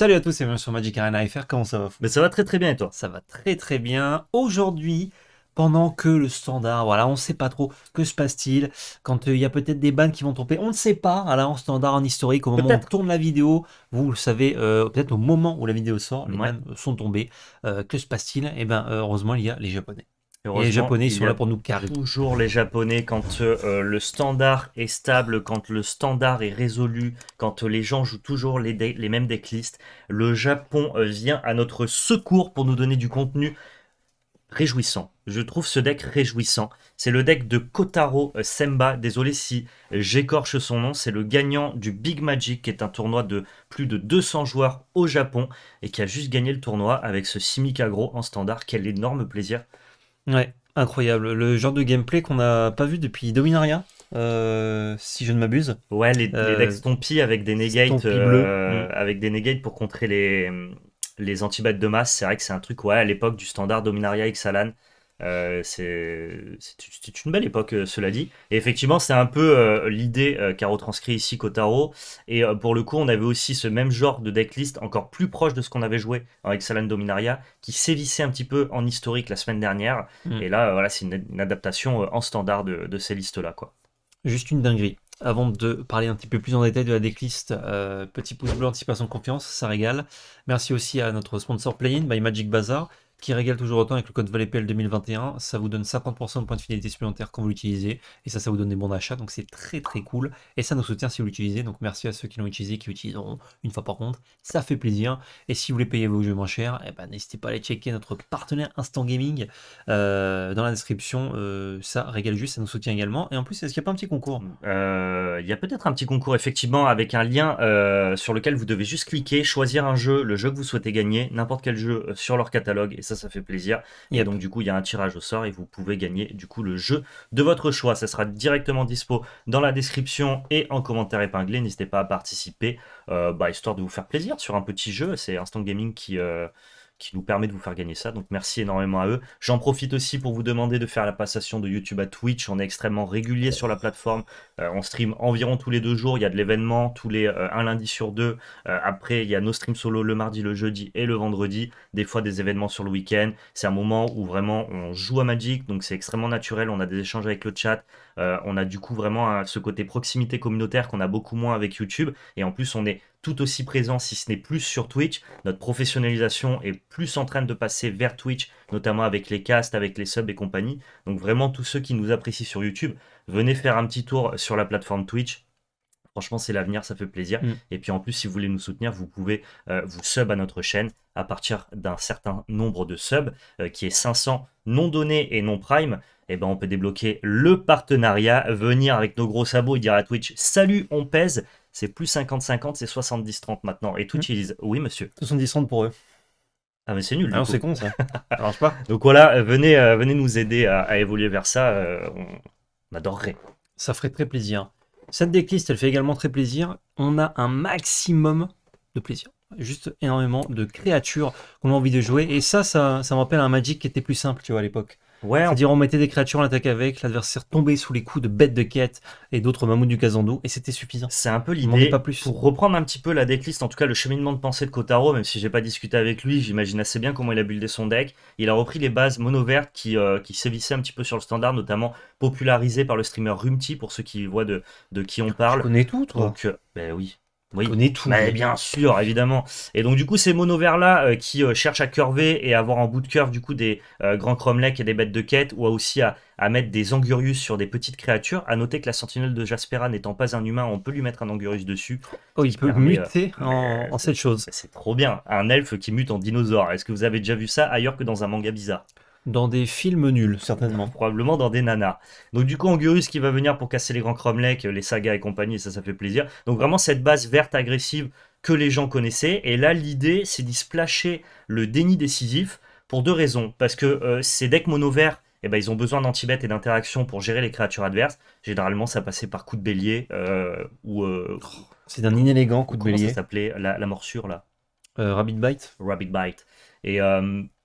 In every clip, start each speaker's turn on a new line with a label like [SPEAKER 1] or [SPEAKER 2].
[SPEAKER 1] Salut à tous et bienvenue sur Magic Arena FR, comment ça va Mais ben, ça va très très bien et toi Ça va très très bien. Aujourd'hui, pendant que le standard, voilà, on ne sait pas trop que se passe-t-il, quand euh, il y a peut-être des bannes qui vont tomber, on ne sait pas, alors en standard, en historique, au moment où on tourne la vidéo, vous le savez, euh, peut-être au moment où la vidéo sort, les ouais. Euh, sont tombées, que se passe-t-il Et eh bien, heureusement, il y a les Japonais. Et les Japonais, sont là pour nous carrer. Toujours les Japonais, quand euh, le standard est stable, quand le standard est résolu, quand les gens jouent toujours les, mêmes decklists, le Japon euh, vient à notre secours pour nous donner du contenu réjouissant. Je trouve ce deck réjouissant. C'est le deck de Kotaro euh, Semba. Désolé si j'écorche son nom. C'est le gagnant du Big Magic, qui est un tournoi de plus de 200 joueurs au Japon et qui a juste gagné le tournoi avec ce Simikagro en standard. Quel énorme plaisir Ouais, incroyable. Le genre de gameplay qu'on n'a pas vu depuis Dominaria. Euh, si je ne m'abuse. Ouais, les, euh, decks avec des negates, euh, avec des negates pour contrer les les de masse. C'est vrai que c'est un truc ouais à l'époque du standard Dominaria Xalan euh, c'est une belle époque, euh, cela dit. Et effectivement, c'est un peu euh, l'idée qu'a retranscrit ici Kotaro. Et pour le coup, on avait aussi ce même genre de decklist, encore plus proche de ce qu'on avait joué avec Excellent Dominaria, qui sévissait un petit peu en historique la semaine dernière. Mm. Et là, voilà, c'est une, adaptation en standard de, ces listes-là. quoi. Juste une dinguerie. Avant de parler un petit peu plus en détail de la decklist, petit pouce bleu, anticipation de confiance, ça régale. Merci aussi à notre sponsor Playin by Magic Bazaar qui régale toujours autant avec le code valetpl 2021. Ça vous donne 50% de points de fidélité supplémentaires quand vous l'utilisez. Et ça, ça vous donne des bons d'achat. Donc c'est très très cool. Et ça nous soutient si vous l'utilisez. Donc merci à ceux qui l'ont utilisé, qui l'utiliseront une fois par contre. Ça fait plaisir. Et si vous voulez payer vos jeux moins cher, eh ben, n'hésitez pas à aller checker notre partenaire Instant Gaming euh, dans la description. Euh, ça régale juste, ça nous soutient également. Et en plus, est-ce qu'il n'y a pas un petit concours euh, Il y a peut-être un petit concours effectivement avec un lien sur lequel vous devez juste cliquer, choisir un jeu, le jeu que vous souhaitez gagner, n'importe quel jeu sur leur catalogue ça, ça fait plaisir. y a donc, du coup, il y a un tirage au sort et vous pouvez gagner, du coup, le jeu de votre choix. Ça sera directement dispo dans la description et en commentaire épinglé. N'hésitez pas à participer, euh, bah, histoire de vous faire plaisir sur un petit jeu. C'est Instant Gaming qui. Euh, qui nous permet de vous faire gagner ça. Donc merci énormément à eux. J'en profite aussi pour vous demander de faire la passation de YouTube à Twitch. On est extrêmement régulier sur la plateforme. Euh, on stream environ tous les deux jours. Il y a de l'événement tous les euh, un lundi sur deux. Euh, après, il y a nos streams solo le mardi, le jeudi et le vendredi. Des fois des événements sur le week-end. C'est un moment où vraiment on joue à Magic, donc c'est extrêmement naturel. On a des échanges avec le chat. Euh, on a du coup vraiment euh, ce côté proximité communautaire qu'on a beaucoup moins avec YouTube. Et en plus, on est tout aussi présent, si ce n'est plus sur Twitch. Notre professionnalisation est plus en train de passer vers Twitch, notamment avec les casts, avec les subs et compagnie. Donc vraiment, tous ceux qui nous apprécient sur YouTube, venez faire un petit tour sur la plateforme Twitch. Franchement, c'est l'avenir, ça fait plaisir. Mm. Et puis en plus, si vous voulez nous soutenir, vous pouvez euh, vous sub à notre chaîne à partir d'un certain nombre de subs, euh, qui est 500 non donnés et non prime. Et eh ben, on peut débloquer le partenariat, venir avec nos gros sabots et dire à Twitch Salut, on pèse. C'est plus 50-50, c'est 70-30 maintenant. Et Twitch, utilise, mm. ils Oui, monsieur. 70-30 pour eux. Ah mais c'est nul. Ah, non, c'est con ça. ça marche pas. Donc voilà, euh, venez, venez nous aider à, évoluer vers ça. on adorerait. Ça ferait très plaisir. Cette decklist, elle fait également très plaisir. On a un maximum de plaisir. Juste énormément de créatures qu'on a envie de jouer. Et ça, ça, ça me rappelle un Magic qui était plus simple, tu vois, à l'époque. Ouais, on dirait on mettait des créatures, en attaque avec, l'adversaire tombait sous les coups de bêtes de quête et d'autres mammouths du Kazandou et c'était suffisant. C'est un peu l'idée. pas plus. Pour reprendre un petit peu la decklist, en tout cas le cheminement de pensée de Kotaro, même si j'ai pas discuté avec lui, j'imagine assez bien comment il a buildé son deck. Il a repris les bases mono vertes qui, euh, qui sévissaient un petit peu sur le standard, notamment popularisées par le streamer Rumti, pour ceux qui voient de, de qui on parle. Tu connais tout, toi Donc, euh, ben oui. Oui, tout. Mais bah, bien sûr, évidemment. Et donc du coup, ces mono là euh, qui euh, cherchent à curver et avoir en bout de curve du coup des euh, grands cromlecs et des bêtes de quête, ou aussi à, mettre des angurius sur des petites créatures. À noter que la sentinelle de Jaspera n'étant pas un humain, on peut lui mettre un angurius dessus. Oh, il peut muter en, en cette chose. C'est trop bien. Un elfe qui mute en dinosaure. Est-ce que vous avez déjà vu ça ailleurs que dans un manga bizarre dans des films nuls, certainement. Probablement dans des nanas. Donc du coup, Angurus qui va venir pour casser les grands cromlecs, les sagas et compagnie, ça, ça fait plaisir. Donc vraiment cette base verte agressive que les gens connaissaient. Et là, l'idée, c'est d'y splasher le déni décisif pour deux raisons. Parce que c'est euh, ces decks mono verts Et eh ben, ils ont besoin d'antibêtes et d'interactions pour gérer les créatures adverses. Généralement, ça passait par coup de bélier euh, ou. Euh, oh, c'est un inélégant coup de bélier. ça s'appelait la, la, morsure là Rabbit Bite Rabbit Bite. Et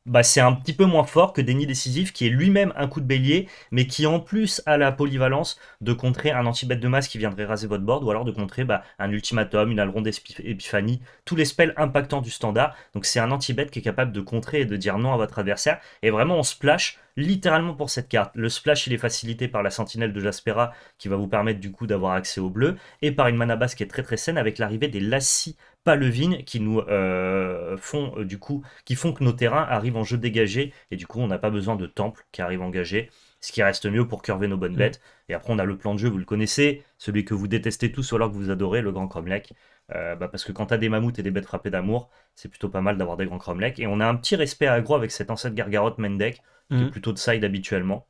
[SPEAKER 1] bah, c'est un petit peu moins fort que Denis Décisif, qui est lui-même un coup de bélier, mais qui en plus a la polyvalence de contrer un anti-bête de masse qui viendrait raser votre board, ou alors de contrer bah, un ultimatum, une alronde épiphanie, tous les spells impactants du standard. Donc c'est un anti-bête qui est capable de contrer et de dire non à votre adversaire. Et vraiment, on splash littéralement pour cette carte. Le splash, il est facilité par la sentinelle de Jaspera qui va vous permettre du coup d'avoir accès au bleu et par une mana basse qui est très très saine avec l'arrivée des lassis pas levine qui nous euh, font euh, du coup qui font que nos terrains arrivent en jeu dégagé et du coup on n'a pas besoin de temple qui arrive engagé ce qui reste mieux pour curver nos bonnes mm. bêtes et après on a le plan de jeu vous le connaissez celui que vous détestez tous ou alors que vous adorez le grand cromlech euh, bah, parce que quand t'as des mammouths et des bêtes frappées d'amour c'est plutôt pas mal d'avoir des grands cromlech et on a un petit respect agro avec cette ancienne gargarotte mendek qui est mm. plutôt de side habituellement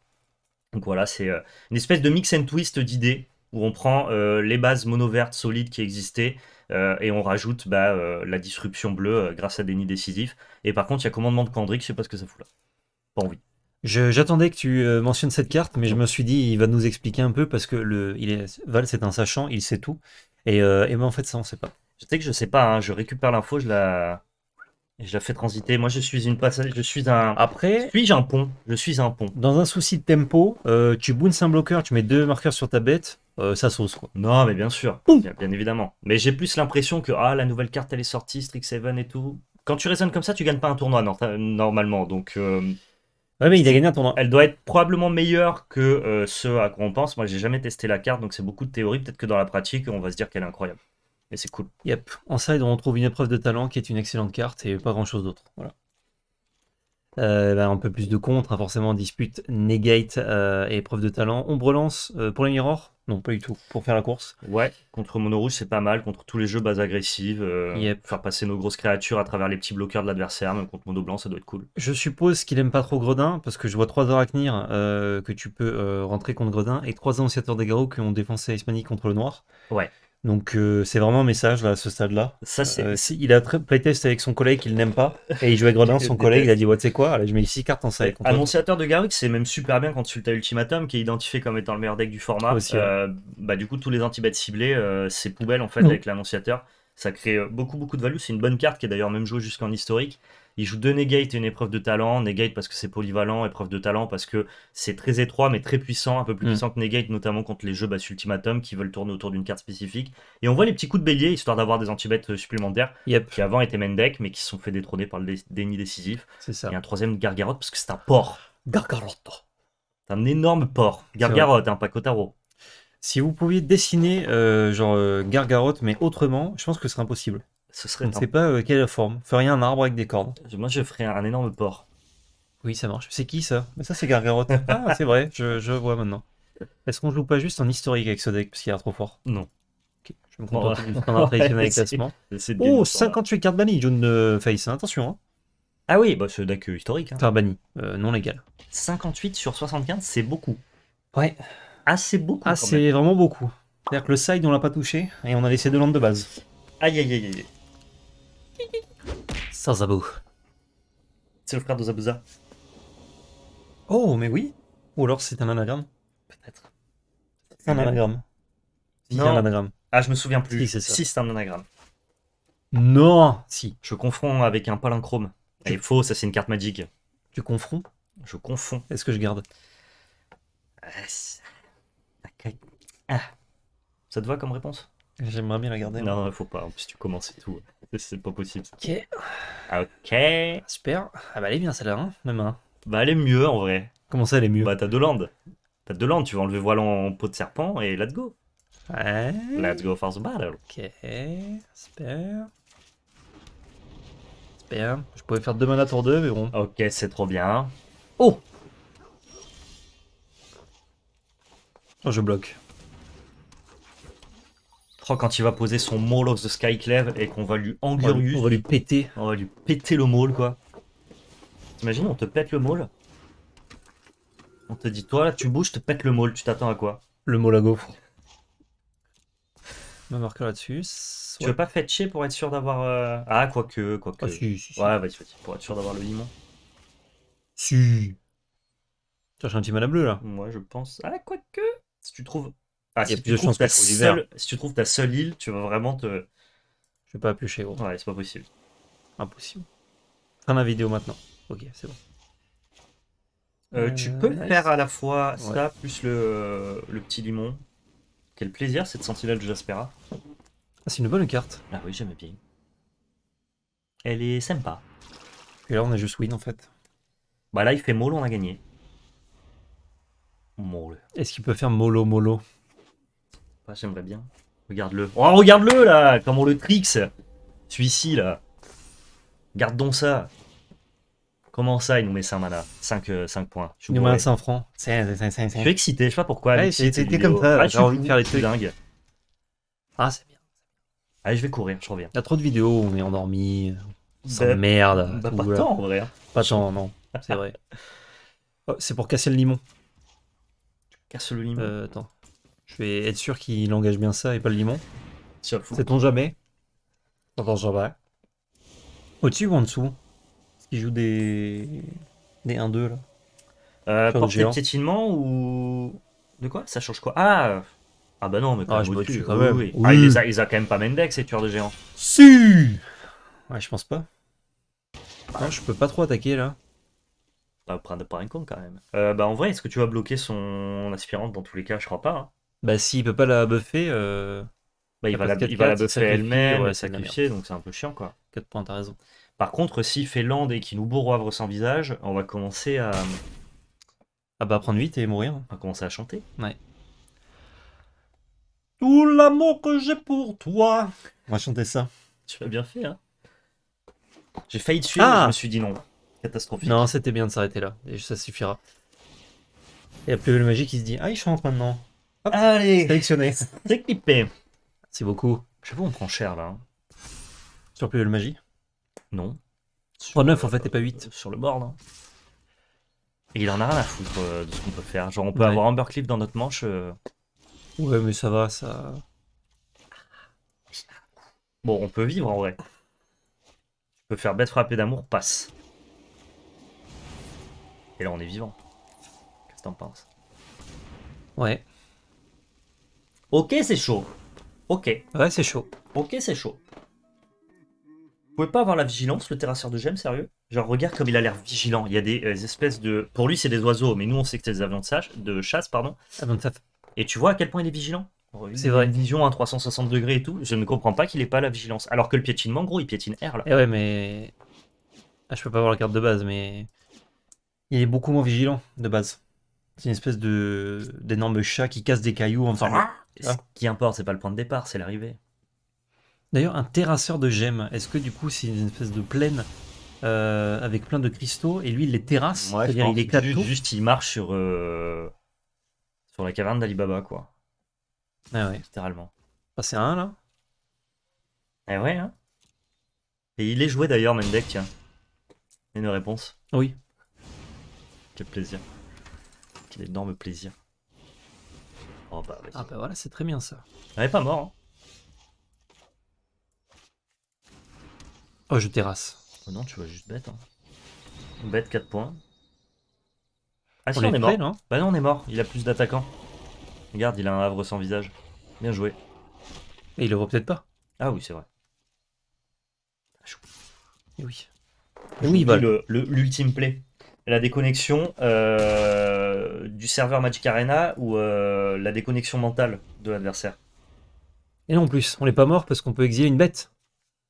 [SPEAKER 1] donc voilà c'est une espèce de mix and twist d'idées où on prend euh, les bases mono-vertes solides qui existaient euh, et on rajoute bah, euh, la disruption bleue grâce à des nids décisifs. Et par contre, il y a commandement de Candrick, je sais pas ce que ça fout là. Pas envie. J'attendais que tu mentionnes cette carte, mais je me suis dit, il va nous expliquer un peu parce que le, il est, Val, c'est un sachant, il sait tout. Et, ben en fait, ça, on sait pas. Je sais que je sais pas, hein, je récupère l'info, je la. la fais transiter. Moi, je suis une passage. Je suis un. Après. puis j'ai un pont Je suis un pont. Dans un souci de tempo, tu boons un bloqueur, tu mets deux marqueurs sur ta bête ça euh, sa sauce. Quoi. Non, mais bien sûr, bien, évidemment. Mais j'ai plus l'impression que ah, la nouvelle carte elle est sortie, Strix 7 et tout. Quand tu raisonnes comme ça, tu gagnes pas un tournoi normalement. Donc. Euh, ouais, mais il a gagné un tournoi. Elle doit être probablement meilleure que euh, ce à quoi on pense. Moi, j'ai jamais testé la carte, donc c'est beaucoup de théorie. Peut-être que dans la pratique, on va se dire qu'elle est incroyable. mais c'est cool. Yep. En side, on trouve une épreuve de talent qui est une excellente carte et pas grand chose d'autre. Voilà. Euh, un peu plus de contre, hein, forcément, dispute, negate euh, et preuve de talent. On Lance euh, pour les mirrors Non, pas du tout, pour faire la course. Ouais, contre Mono Rouge, c'est pas mal, contre tous les jeux base agressifs, euh, faire passer nos grosses créatures à travers les petits bloqueurs de l'adversaire, Mais contre Mono Blanc, ça doit être cool. Je suppose qu'il aime pas trop Gredin, parce que je vois 3 arachnir que tu peux rentrer contre Gredin, et 3 annonciateurs des garous qui ont défoncé Hispanique contre le noir. Ouais. Donc euh, c'est vraiment un message là, à ce stade-là. Ça c'est. Euh, il a playtest avec son collègue qu'il n'aime pas et il jouait avec Gredin, son collègue il a dit what c'est quoi, je mets 6 cartes en save. Annonciateur de Garrick, c'est même super bien quand tu Ultimatum qui est identifié comme étant le meilleur deck du format. Euh, bah du coup tous les anti-bêtes ciblés, c'est poubelle en fait avec l'annonciateur. Ça crée beaucoup beaucoup de value. C'est une bonne carte qui est d'ailleurs même jouée jusqu'en historique. Il joue deux negate et une épreuve de talent. Negate parce que c'est polyvalent, épreuve de talent parce que c'est très étroit mais très puissant, un peu plus mm. puissant que negate, notamment contre les jeux basse ultimatum qui veulent tourner autour d'une carte spécifique. Et on voit les petits coups de bélier histoire d'avoir des anti-bêtes euh, supplémentaires qui avant étaient main deck mais qui se sont fait détrôner par le déni décisif. C'est Et un troisième Gargarotte parce que c'est un porc. Gargarotte. C'est un énorme porc. Gargarotte, hein, pas Kotaro. Si vous pouviez dessiner euh, genre euh, mais autrement, je pense que ce serait impossible. Ce serait On ne sait pas euh, quelle forme. Feriez un arbre avec des cordes. Moi, je ferais un énorme porc. Oui, ça marche. C'est qui ça Mais ça, c'est Gargaroth. ah, c'est vrai, je, vois maintenant. Est-ce qu'on joue pas juste en historique avec ce deck parce qu'il a trop fort Non. Ok. Je me contente oh, d'un ouais, traditionnel classement. oh, 58 cartes bannies, June Face, hein, attention. Hein. Ah oui, bah, ce deck euh, historique. Hein. Enfin, euh, non légal. 58 sur 75, c'est beaucoup. Ouais. Ah, c'est beaucoup. Ah, c'est vraiment beaucoup. C'est-à-dire que le side, on l'a pas touché et on a laissé deux landes de base. Aïe, aïe, aïe, aïe. Zabou. C'est le frère de Zabuza. Oh, mais oui. Ou alors c'est un anagramme. Peut-être. Un anagramme. anagramme. Ah, je me souviens plus. Si, c'est un anagramme. Non Si, je confonds avec un palinchrome. Elle faux, ça c'est une carte magique. Tu confonds Je confonds. Est-ce que je garde ah, ah, ah. Ça te va comme réponse J'aimerais bien la garder. Non, non, faut pas. En plus, tu commences et tout. C'est pas possible. Ok. Ok. Super. Ah bah elle est bien celle-là, hein, même. Hein. Bah elle est mieux en vrai. Comment ça elle est mieux Bah t'as deux landes. T'as deux landes, tu vas enlever voile en peau de serpent et let's go. Ouais. Let's go for the battle. Ok. Super. Super. Je pouvais faire deux manas tour deux, mais bon. Ok, c'est trop bien. Oh Oh, je bloque quand il va poser son Maul of the Skyclave et qu'on va lui engueuler, On va lui péter. On va lui péter le Maul, quoi. T'imagines, on te pète le Maul On te dit, toi, là, tu bouges, te pète le Maul, tu t'attends à quoi Le Maul à gaufre. Ma marqueur là-dessus. Tu veux pas fetcher pour être sûr d'avoir. Euh... Ah, que, Quoi que... Ah, si, si, Ouais, pour être sûr d'avoir le limon. Si. Tu un petit à bleu, là Moi je pense. Ah, quoi que. Si tu trouves ah, si, tu plus trouves ta seule, si tu trouves ta seule île, tu vas vraiment te. Je vais pas appuyer, gros. Ouais, c'est pas possible. Impossible. Fin la vidéo maintenant. Ok, c'est bon. Euh, tu euh, peux faire à la fois ça plus le, petit limon. Quel plaisir cette sentinelle de Jaspera. Ah, c'est une bonne carte. Ah oui, j'aime bien. Elle est sympa. Et là, on a juste win en fait. Bah là, il fait mollo, on a gagné. Mollo. Est-ce qu'il peut faire mollo mollo ah, j'aimerais bien. Regarde-le. Oh, regarde-le, là Comment on le tricks Celui-ci, là. Garde donc ça. Comment ça, il nous met 5 mana 5, euh, points. Il nous met 5 francs. Je suis excité, je sais pas pourquoi. C'était comme ça, ah, j'ai envie de faire les trucs. Dingue. Ah, c'est bien. Allez, je vais courir, je reviens. Il y a trop de vidéos, où on est endormi. C'est bah, merde. Bah, pas de temps, en vrai. Hein. Pas de temps, non. C'est vrai. oh, c'est pour casser le limon. Casse le limon. Euh, attends. Je vais être sûr qu'il engage bien ça et pas le limon. C'est ton jamais j'en jamais. Au-dessus ou en dessous Est-ce qu'il joue des, des 1-2 là euh, de piétinement ou. De quoi Ça change quoi Ah Ah bah non, mais quand ah, je au-dessus. Quand même. Ah, il, a, a, quand même pas Mendex, ces tueurs de géants. Si Ouais, je pense pas. Non, je peux pas trop attaquer là. Bah, prendre par un compte, quand même. Euh, bah, en vrai, est-ce que tu vas bloquer son aspirante dans tous les cas Je crois pas. Hein. Bah, s'il peut pas la buffer, euh, bah, il, va la, la buffer elle-même, sacrifier, donc c'est un peu chiant, quoi. 4 points, t'as raison. Par contre, s'il fait land et qu'il nous bourroivre sans visage, on va commencer à. Ah bah, prendre vite et mourir. On va commencer à chanter. Ouais. Tout l'amour que j'ai pour toi. On va chanter ça. Tu l'as bien fait, hein. J'ai failli te suivre, ah je me suis dit non. Catastrophe. Non, c'était bien de s'arrêter là. Et ça suffira. Et la plus le magie qui se dit Ah, il chante maintenant. Allez Allez. Sélectionné. C'est clippé. C'est beaucoup. J'avoue, on prend cher là. Hein. Sur plus de magie Non. Sur 9 en fait et pas 8. Euh, sur le board. Hein. Et il en a rien à foutre euh, de ce qu'on peut faire. Genre, on peut avoir un Clip dans notre manche. Euh. Ouais, mais ça va, ça. Bon, on peut vivre en vrai. Tu peux faire bête frappée d'amour, passe. Et là, on est vivant. Qu'est-ce que t'en penses Ouais. Ok, c'est chaud. Ok. Ouais, c'est chaud. Ok, c'est chaud. Vous pouvez pas avoir la vigilance, le terrasseur de gemmes, sérieux Genre, regarde comme il a l'air vigilant. Il y a euh, des espèces de... Pour lui, c'est des oiseaux, mais nous, on sait que c'est des avions de, chasse, pardon. Ah, et tu vois à quel point il est vigilant c'est vrai. Une vision à 360 degrés et tout. Je ne comprends pas qu'il n'ait pas la vigilance. Alors que le piétinement, gros, il piétine R là. Eh ouais, mais. Ah, je peux pas voir la carte de base, mais. Il est beaucoup moins vigilant de base. C'est une espèce de d'énorme chat qui casse des cailloux en faisant. Ah. Ce ah. qui importe, c'est pas le point de départ, c'est l'arrivée. D'ailleurs, un terrasseur de gemmes, est-ce que du coup, c'est une espèce de plaine euh, avec plein de cristaux et lui, il les terrasse cest il est juste, juste, il marche sur, euh, sur la caverne d'Alibaba, quoi. Ah ouais. Littéralement. Ah c'est un, là Eh ouais, hein. Et il est joué d'ailleurs, même deck, tiens. Une réponse. Oui. Quel plaisir. Quel énorme plaisir. Ah bah voilà, c'est très bien ça. Elle est pas mort. Hein. Oh, je terrasse. Oh non, tu vois juste bête. Hein. Bête 4 points.
[SPEAKER 2] Ah on si, on, est, mort. Non
[SPEAKER 1] bah non, on est mort. Il a plus d'attaquants. Regarde, il a un havre sans visage. Bien joué. Et il le voit peut-être pas. Ah oui, c'est vrai. Ah, eh Et oui. Et oui, il va. L'ultime play la déconnexion euh, du serveur Magic Arena ou euh, la déconnexion mentale de l'adversaire. Et non, en plus, on n'est pas mort parce qu'on peut exiler une bête.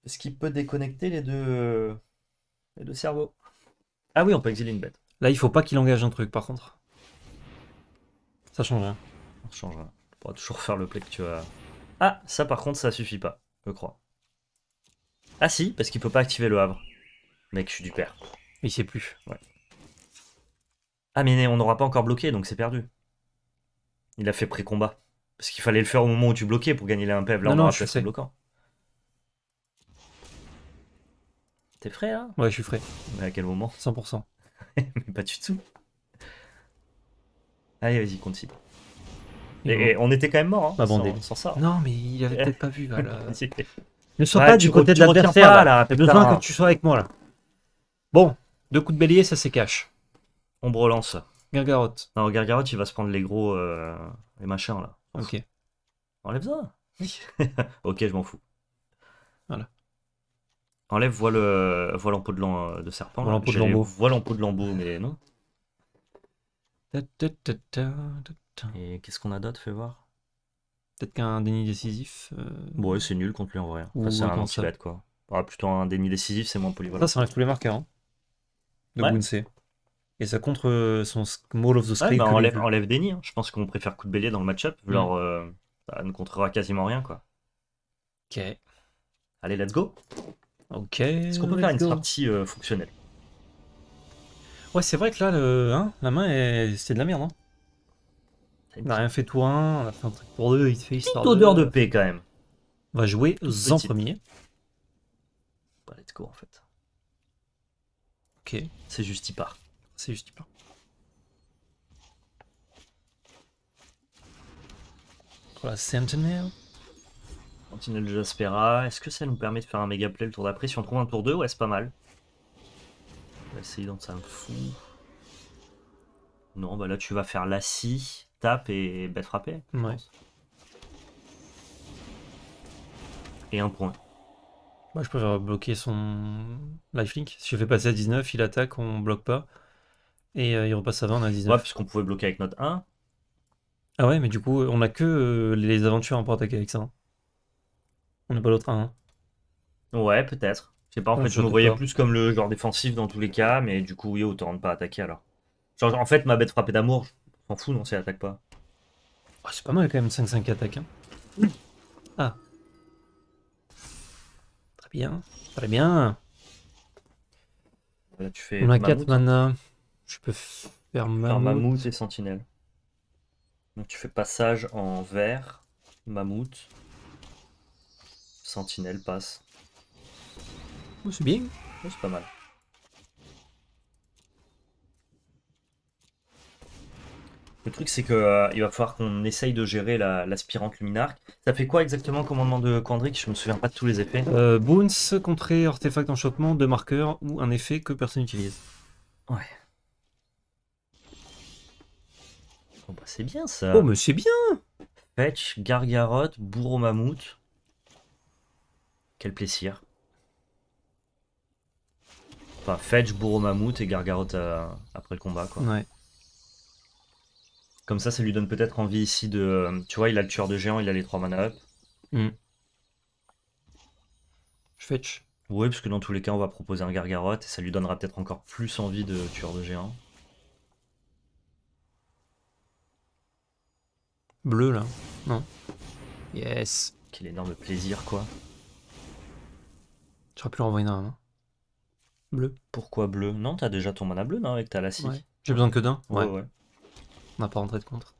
[SPEAKER 1] Ce qu'il peut déconnecter les deux, euh, les deux cerveaux. Ah oui, on peut exiler une bête. Là, il faut pas qu'il engage un truc, par contre. Ça change rien. Ça change rien. On pourra toujours faire le play que tu as. Ah, ça par contre, ça suffit pas, je crois. Ah si, parce qu'il peut pas activer le havre. Mec, je suis du père. Il sait plus. Ouais. Ah mais on n'aura pas encore bloqué, donc c'est perdu. Il a fait pré-combat. Parce qu'il fallait le faire au moment où tu bloquais pour gagner les impèves. Là, on aura bloquant. T'es frais, hein Ouais, je suis frais. Mais à quel moment 100%. mais pas du tout. Allez, vas-y, continue. on était quand même mort, hein, bah, Non, mais il avait peut-être pas vu. ne sois pas du côté de l'adversaire. J'ai besoin que tu sois avec moi là. Bon, deux coups de bélier, ça c'est cash. On relance. Gargarotte. Non, Gargarotte, il va se prendre les gros. Euh, les machins, là. ok. Enlève ça. ok, je m'en fous. Voilà. Enlève voile, euh, le en peau de, euh, de serpent. Voile en peau de lambeau. de lambeau, mais non. Et qu'est-ce qu'on a d'autre Fais voir. Peut-être qu'un déni décisif. Bon, ouais, c'est nul contre lui en vrai. c'est un anti quoi. Ah, plutôt un déni décisif, c'est moins polyvalent. Ça, ça enlève tous les marqueurs. Hein. De ouais. Et ça contre euh, son Mall of the Scream. Bah, enlève, enlève Denis. Hein. Je pense qu'on préfère coup de bélier dans le match-up. Mm. Genre, euh, ça ne contrera quasiment rien, quoi. Ok. Allez, let's go. Ok. Est-ce qu'on peut faire une partie euh, fonctionnelle Ouais, c'est vrai que là, le, hein, la main, c'est c'était de la merde. Hein. On a rien fait tout 1, on a fait un truc pour deux. il fait histoire. Petite odeur de... de paix quand même. On va jouer en premier. Bah, let's go en fait. Ok. C'est juste, il part. C'est juste pas. Pour la Sentinel. Sentinel de Jaspera. Est-ce que ça nous permet de faire un méga play le tour d'après Si on trouve un tour 2, ouais, c'est pas mal. On va essayer ça Non, bah là, tu vas faire la scie, tape et bête frappée. ouais. Et un point. Moi, je préfère bloquer son lifelink. Si je fais passer à 19, il attaque, on bloque pas. Et euh, il repasse avant, on a 19. Ouais, puisqu'on pouvait bloquer avec notre 1. Ah ouais, mais du coup, on a que euh, les aventures en attaquer avec ça. Hein. On n'a pas l'autre 1. Hein. Ouais, peut-être. Je sais pas, en fait, je me voyais plus comme le genre défensif dans tous les cas, mais du coup, oui, autant ne pas attaquer alors. Genre, en fait, ma bête frappée d'amour, je m'en fous, non, si attaque pas. Ah, c'est pas mal quand même, 5-5 attaque. hein. Ah. Très bien. Très bien. tu fais. On a 4 mana. Je peux faire mammouth. et sentinelle. Donc tu fais passage en vert, mammouth, sentinelle, passe. Oh, c'est bien. c'est pas mal. Le truc, c'est que euh, il va falloir qu'on essaye de gérer l'aspirante luminarque. Ça fait quoi exactement commandement de Quandric Je me souviens pas de tous les effets. Euh, boons, contrer artefact en choppement, deux marqueurs ou un effet que personne n'utilise. Ouais. Bah, c'est bien ça. Oh, mais c'est bien Fetch, Gargarotte, Bourreau Mammouth. Quel plaisir. Enfin, Fetch, Bourreau Mammouth et Gargarotte euh, après le combat, quoi. Ouais. Comme ça, ça lui donne peut-être envie ici de. Euh, tu vois, il a le tueur de géant, il a les trois mana up. Hmm. fetch. Oui, parce que dans tous les cas, on va proposer un Gargarotte et ça lui donnera peut-être encore plus envie de tueur de géant.
[SPEAKER 2] bleu là. Non.
[SPEAKER 1] Yes. Quel énorme plaisir quoi. J'aurais pu renvoyer envoyer un. Bleu. Pourquoi bleu Non, t'as déjà ton mana bleu non avec ta lassie. J'ai besoin que d'un ouais. ouais. On n'a pas rentré de contre.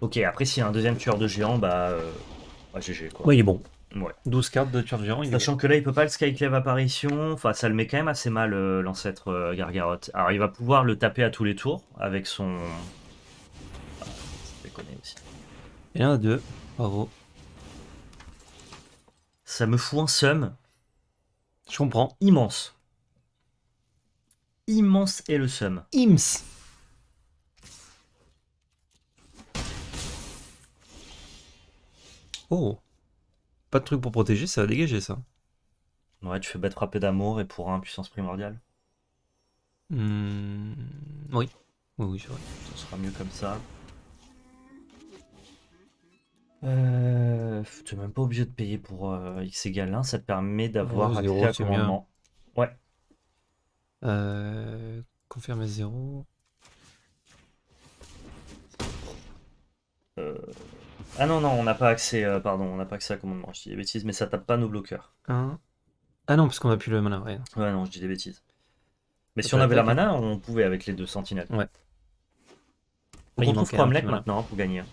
[SPEAKER 1] Ok, après s'il y a un deuxième tueur de géant, bah. Euh, ouais, GG quoi. Ouais, il est bon. 12 cartes de Turgeon. Sachant que là, il peut pas le Skyclave Apparition. Enfin, ça le met quand même assez mal, euh, l'ancêtre Gargarot. Euh, Gargaroth. Alors, il va pouvoir le taper à tous les tours avec son. Et un, deux. Bravo. Ça me fout un sum. Je comprends. Immense. Immense est le sum. Ims. Oh pas de truc pour protéger, ça va dégager ça. Ouais, tu fais bête frappée d'amour et pour un puissance primordiale. Hmm, oui. Oui, oui, c'est vrai. Ce sera mieux comme ça. Euh, tu n'es même pas obligé de payer pour euh, X égale 1, ça te permet d'avoir accès à Ouais. Euh, Confirmer 0. Euh, ah non, non, on n'a pas accès, euh, pardon, on n'a pas à commandement, je dis des bêtises, mais ça tape pas nos bloqueurs. Hein ah non, parce qu'on a plus le mana, ouais. Ouais, non, je dis des bêtises. Mais si on avait la mana, on pouvait avec les deux sentinelles. Ouais. on trouve maintenant pour gagner, hein.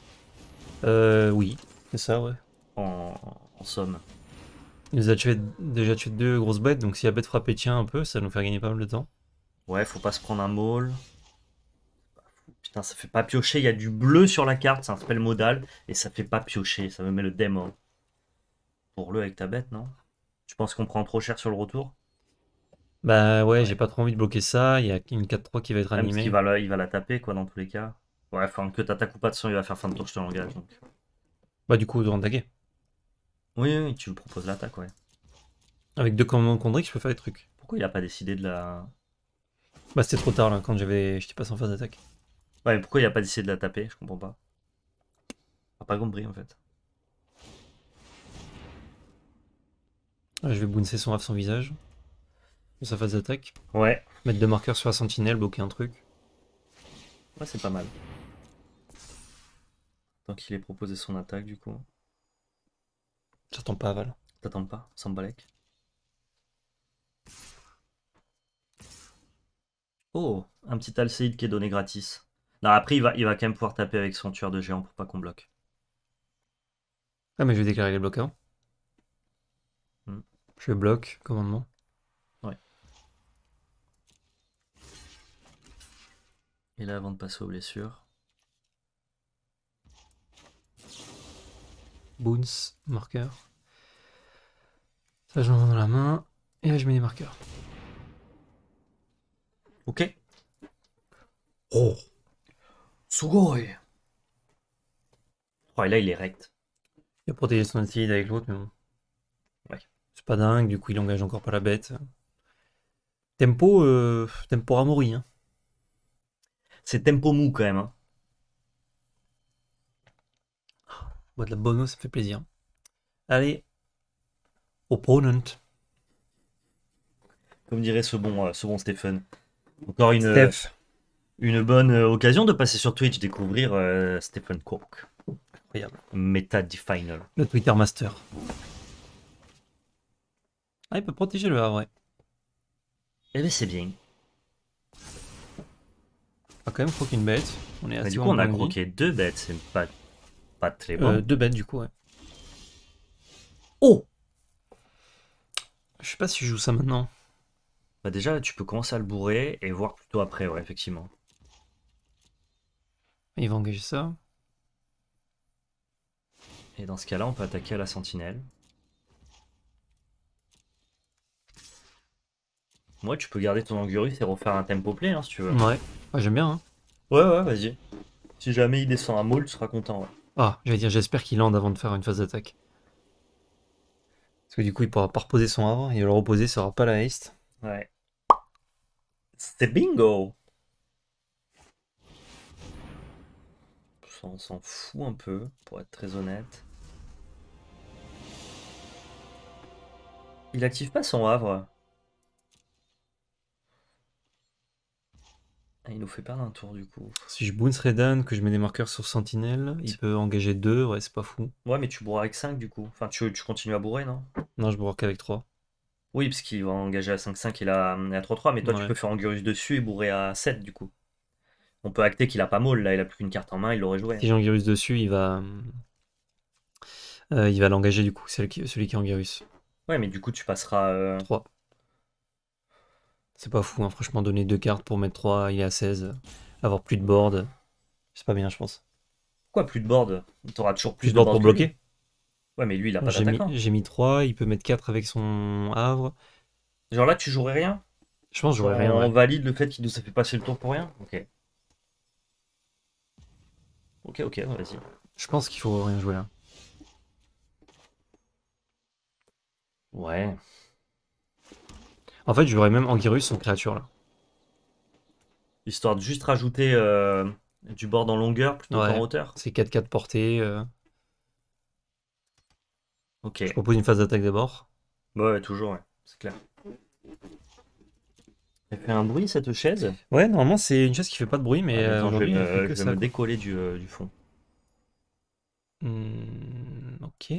[SPEAKER 1] Euh, oui, c'est ça, ouais. en, somme. Il nous a tué, déjà tué deux grosses bêtes, donc si la bête frappait tient un peu, ça nous fait gagner pas mal de temps. Ouais, faut pas se prendre un maul. Putain, ça fait pas piocher. Il y a du bleu sur la carte, c'est un spell modal. Et ça fait pas piocher. Ça me met le démon. Pour le avec ta bête, non Tu penses qu'on prend trop cher sur le retour Bah ouais, j'ai pas trop envie de bloquer ça. Il y a une 4-3 qui va être animée. Il va, la, il va la taper, quoi, dans tous les cas. Ouais, que t'attaques ou pas de son, il va faire fin de tour, je te l'engage. Donc. Bah, du coup, de taguer. Oui, oui, tu lui proposes l'attaque, ouais. Avec deux commandements dit, je peux faire des trucs. Pourquoi il a pas décidé de la. Bah, c'était trop tard là, quand j'avais. J'étais passé en phase d'attaque. Ouais, mais pourquoi il a pas décidé de la taper Je comprends pas. Pas ah, pas compris en fait. Ah, je vais bouncer son raf son visage. Sa phase d'attaque. Ouais. Mettre deux marqueurs sur la sentinelle, bloquer un truc. Ouais, c'est pas mal. Tant qu'il est proposé son attaque, du coup. J'attends pas, Val. T'attends pas, balèque. Oh, un petit Alcide qui est donné gratis. Non, après, il va, quand même pouvoir taper avec son tueur de géant pour pas qu'on bloque. Ah, mais je vais déclarer les bloqueurs. Hmm. Je bloque, commandement. Ouais. Et là, avant de passer aux blessures. Boons, marqueur. Ça, je l'envoie dans la main. Et là, je mets des marqueurs. Ok. Oh Ouais, oh, là, il est rect. Il a protégé son assiette avec l'autre, mais bon. Ouais. C'est pas dingue, du coup, il engage encore pas la bête. Tempo, euh, tempo à Hein. C'est tempo mou quand même. Hein. Oh, bah, de la bonne ça fait plaisir. Allez, opponent. Comme dirait ce bon, euh, ce bon Stephen. Encore une. Euh, Steph une bonne euh, occasion de passer sur Twitch, découvrir euh, Stephen Cook. Incroyable. Meta Definer. Le Twitter Master. Ah, il peut protéger le ouais. Eh bien, c'est bien. On ah, a quand même croqué une bête. On est bah, du coup, on a croqué deux bêtes, c'est pas, pas très bon. Euh, deux bêtes, du coup, ouais. Oh Je sais pas si je joue ça maintenant. Bah déjà, tu peux commencer à le bourrer et voir plutôt après, ouais, effectivement. Il va engager ça. Et dans ce cas-là, on peut attaquer à la sentinelle. Moi, tu peux garder ton Angurus et refaire un tempo play, hein, si tu veux. Ouais, j'aime bien. Hein. Ouais, ouais, vas-y. Si jamais il descend à Maul, tu seras content. Ouais. Ah, j'allais dire, j'espère qu'il lande avant de faire une phase d'attaque. Parce que du coup, il pourra pas reposer son avant, il le reposer, ça pas la haste. Ouais. C'est bingo on s'en fout un peu, pour être très honnête. Il active pas son havre. Ah, il nous fait perdre un tour du coup. Si je bounce Redan, que je mets des marqueurs sur Sentinelle, il peut engager 2, ouais, c'est pas fou. Ouais, mais tu bourras avec 5 du coup. Enfin, tu, tu continues à bourrer, non Non, je bourre qu'avec 3. Oui, parce qu'il va engager à 5-5 et à 3-3, mais toi tu peux faire Angurus dessus et bourrer à 7 du coup on peut acter qu'il a pas maul, là, il a plus qu'une carte en main, il l'aurait joué. Si j'ai dessus, il va. Euh, il va l'engager du coup, celui qui, celui qui est Anguirus. Ouais, mais du coup, tu passeras. 3. Euh, c'est pas fou, hein, franchement, donner deux cartes pour mettre 3, il est à 16. Avoir plus de board, c'est pas bien, je pense. Quoi, plus de board T'auras toujours plus, de board, pour bloquer Ouais, mais lui, il a pas J'ai mis 3, il peut mettre 4 avec son havre. Genre là, tu jouerais rien Je pense que je jouerais rien. On valide le fait qu'il nous a fait passer le tour pour rien Ok. Ok, ok, bah, vas-y. Je pense qu'il faut rien jouer là. Hein. Ouais. En fait, j'aurais même Anguirus son créature là. Histoire de juste rajouter euh, du bord en longueur plutôt qu'en hauteur. C'est 4-4 portée. Euh. Ok. Je propose une phase d'attaque d'abord. bords. Bah ouais, toujours, ouais, c'est clair. Elle fait un bruit cette chaise Ouais, normalement c'est une chaise qui fait pas de bruit, mais ça, me décoller du, euh, fond. Hmm, ok.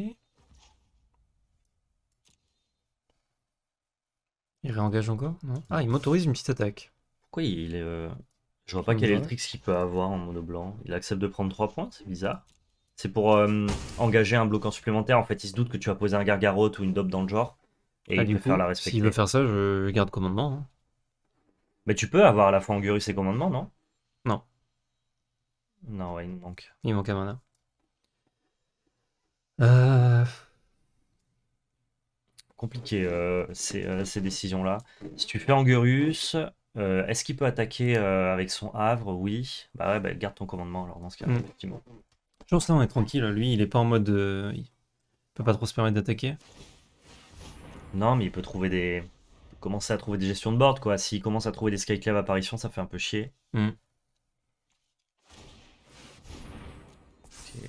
[SPEAKER 1] Il réengage encore non Ah, il m'autorise une petite attaque. Pourquoi il est. Euh, je vois pas quel est le qu'il peut avoir en mono blanc. Il accepte de prendre 3 points, c'est bizarre. C'est pour euh, engager un bloquant supplémentaire. En fait, il se doute que tu vas poser un gargarote ou une dope dans le genre. Et ah, il faire la respecter. S'il veut faire ça, je garde commandement. Hein. Mais tu peux avoir à la fois Angurus et commandement, non Non. Non, il me manque. Il manque un mana. Euh... Compliqué euh, euh, ces, décisions-là. Si tu fais Angurus, euh, est-ce qu'il peut attaquer avec son Havre Oui. Bah ouais, bah, garde ton commandement alors dans ce cas, mm. effectivement. Genre ça, on est tranquille. Lui, il est pas en mode. Il peut pas trop se permettre d'attaquer. Non, mais il peut trouver des commencer à trouver des gestions de board, quoi. s'il commence à trouver des Skyclave apparition ça fait un peu chier. Mm.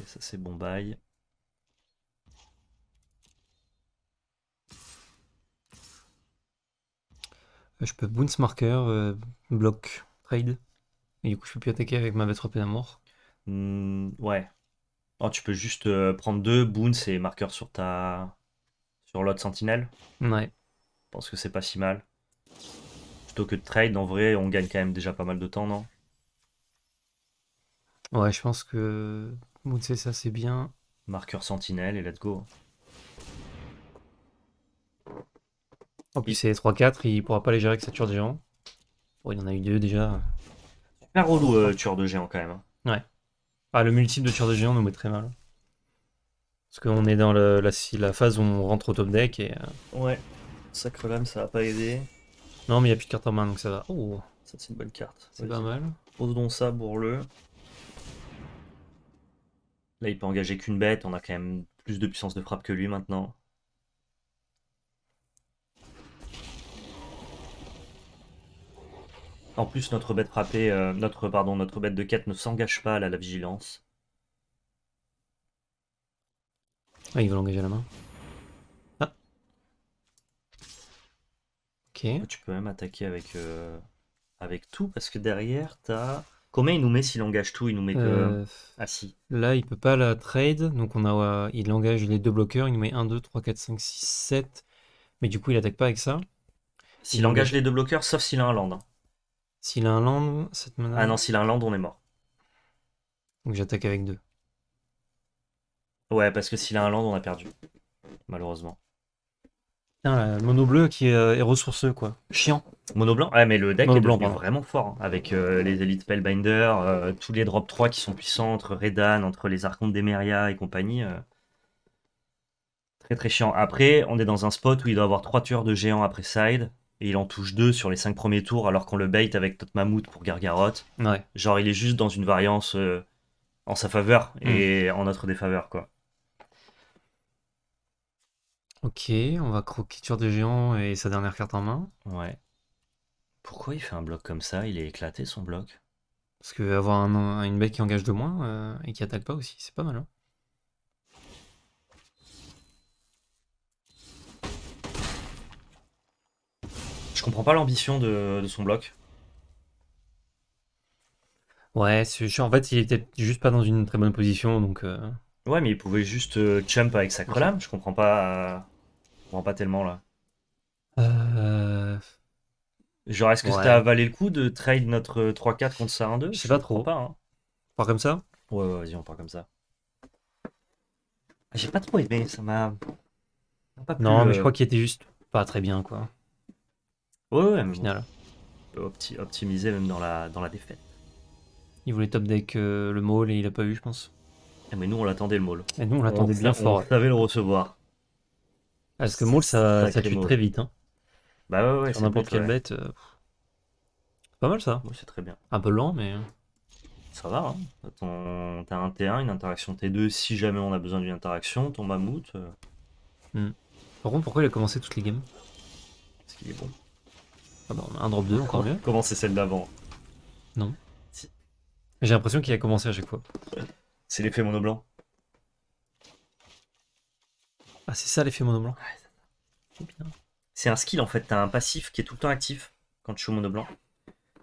[SPEAKER 1] ça c'est bon bail. Euh, je peux Boons Marker, euh, bloc, trade. Et du coup, je peux plus attaquer avec ma bête repée d'amour. mort. Mm, ouais. Oh, tu peux juste euh, prendre deux Boons et marqueurs sur ta. sur l'autre sentinelle. Ouais. Je pense que c'est pas si mal. Plutôt que de trade, en vrai, on gagne quand même déjà pas mal de temps, non Ouais, je pense que bon, c'est ça, c'est bien. Marqueur sentinelle et let's go. En plus, c'est 3-4, il pourra pas les gérer avec sa tueur de géant. Bon, il en a eu deux déjà. Super relou, euh, tueur de géant quand même. Hein. Ouais. Ah, le multiple de tueur de géant nous met très mal. Parce qu'on est dans la, la, phase où on rentre au top deck et. Euh, ouais. Sacre lame, ça va pas aider. Non, mais il n'y a plus de carte en main, donc ça va. Oh Ça, c'est une bonne carte. C'est pas mal. Pose donc ça, bourre-le. Là, il peut engager qu'une bête. On a quand même plus de puissance de frappe que lui maintenant. En plus, notre bête frappée, euh, notre, pardon, notre bête de quête ne s'engage pas à la, la vigilance. Ah, il veut l'engager à la main. Tu peux même attaquer avec, euh, avec tout, parce que derrière, tu as. il nous met s'il engage tout Il nous met que. Euh, ah si. Là, il peut pas la trade, donc on a, euh, il engage les deux bloqueurs, il nous met 1, 2, 3, 4, 5, 6, 7. Mais du coup, il attaque pas avec ça. S'il engage les deux bloqueurs, sauf s'il a un land. S'il a un land, cette menace. Ah non, s'il a un land, on est mort. Donc j'attaque avec deux. Ouais, parce que s'il a un land, on a perdu. Malheureusement mono bleu qui est, euh, ressourceux, quoi. Chiant. Mono blanc Ouais, mais le deck est blanc, vraiment fort, hein, avec euh, les élites Spellbinder, euh, tous les drops 3 qui sont puissants, entre Redan, entre les Archontes d'Emeria et compagnie. Très très chiant. Après, on est dans un spot où il doit avoir 3 tueurs de géants après side, et il en touche 2 sur les 5 premiers tours, alors qu'on le bait avec notre mammouth pour Gargaroth. Genre, il est juste dans une variance en sa faveur et hmm. en notre défaveur, quoi. Ok, on va croquiture de géant et sa dernière carte en main. Ouais. Pourquoi il fait un bloc comme ça Il est éclaté son bloc. Parce que avoir une bête qui engage de moins euh, et qui attaque pas aussi, c'est pas mal. hein. Je comprends pas l'ambition de, son bloc. ouais, En fait, il était juste pas dans une très bonne position, donc. Euh, ouais, mais il pouvait juste jump euh, avec sa crelame. Je comprends pas. Je pas tellement là. Euh... Genre, est-ce que c'était à le coup de trade notre 3-4 contre ça 1-2 Je sais pas trop. Pas, hein. On part comme ça Ouais, vas-y, on part comme ça. J'ai pas trop aimé, ça m'a. Non, mais je crois euh. qu'il était juste pas très bien, quoi. Ouais, ouais, mais. Au final. Bon. optimisé même dans la, dans la défaite. Il voulait top deck euh, le maul et il a pas eu, je pense. Eh, mais nous, on l'attendait le maul. Et eh, nous, on l'attendait bien fort. On savait le recevoir parce que Maul, ça, tue très vite. Hein. Bah ouais, ouais. Sur n'importe quelle bête. Euh, pas mal ça. Oui, c'est très bien. Un peu lent, mais. Hein. Ça va. Hein. T'as un T1, une interaction T2. Si jamais on a besoin d'une interaction, ton mammouth. Euh. Hmm. Par contre, pourquoi il a commencé toutes les games Parce qu'il est bon. Ah bah, un drop 2, encore mieux. Comment c'est celle d'avant Non. J'ai l'impression qu'il a commencé à chaque fois. C'est l'effet mono blanc ah, c'est ça l'effet mono blanc. c'est un skill en fait, t'as un passif qui est tout le temps actif quand tu joues mono blanc.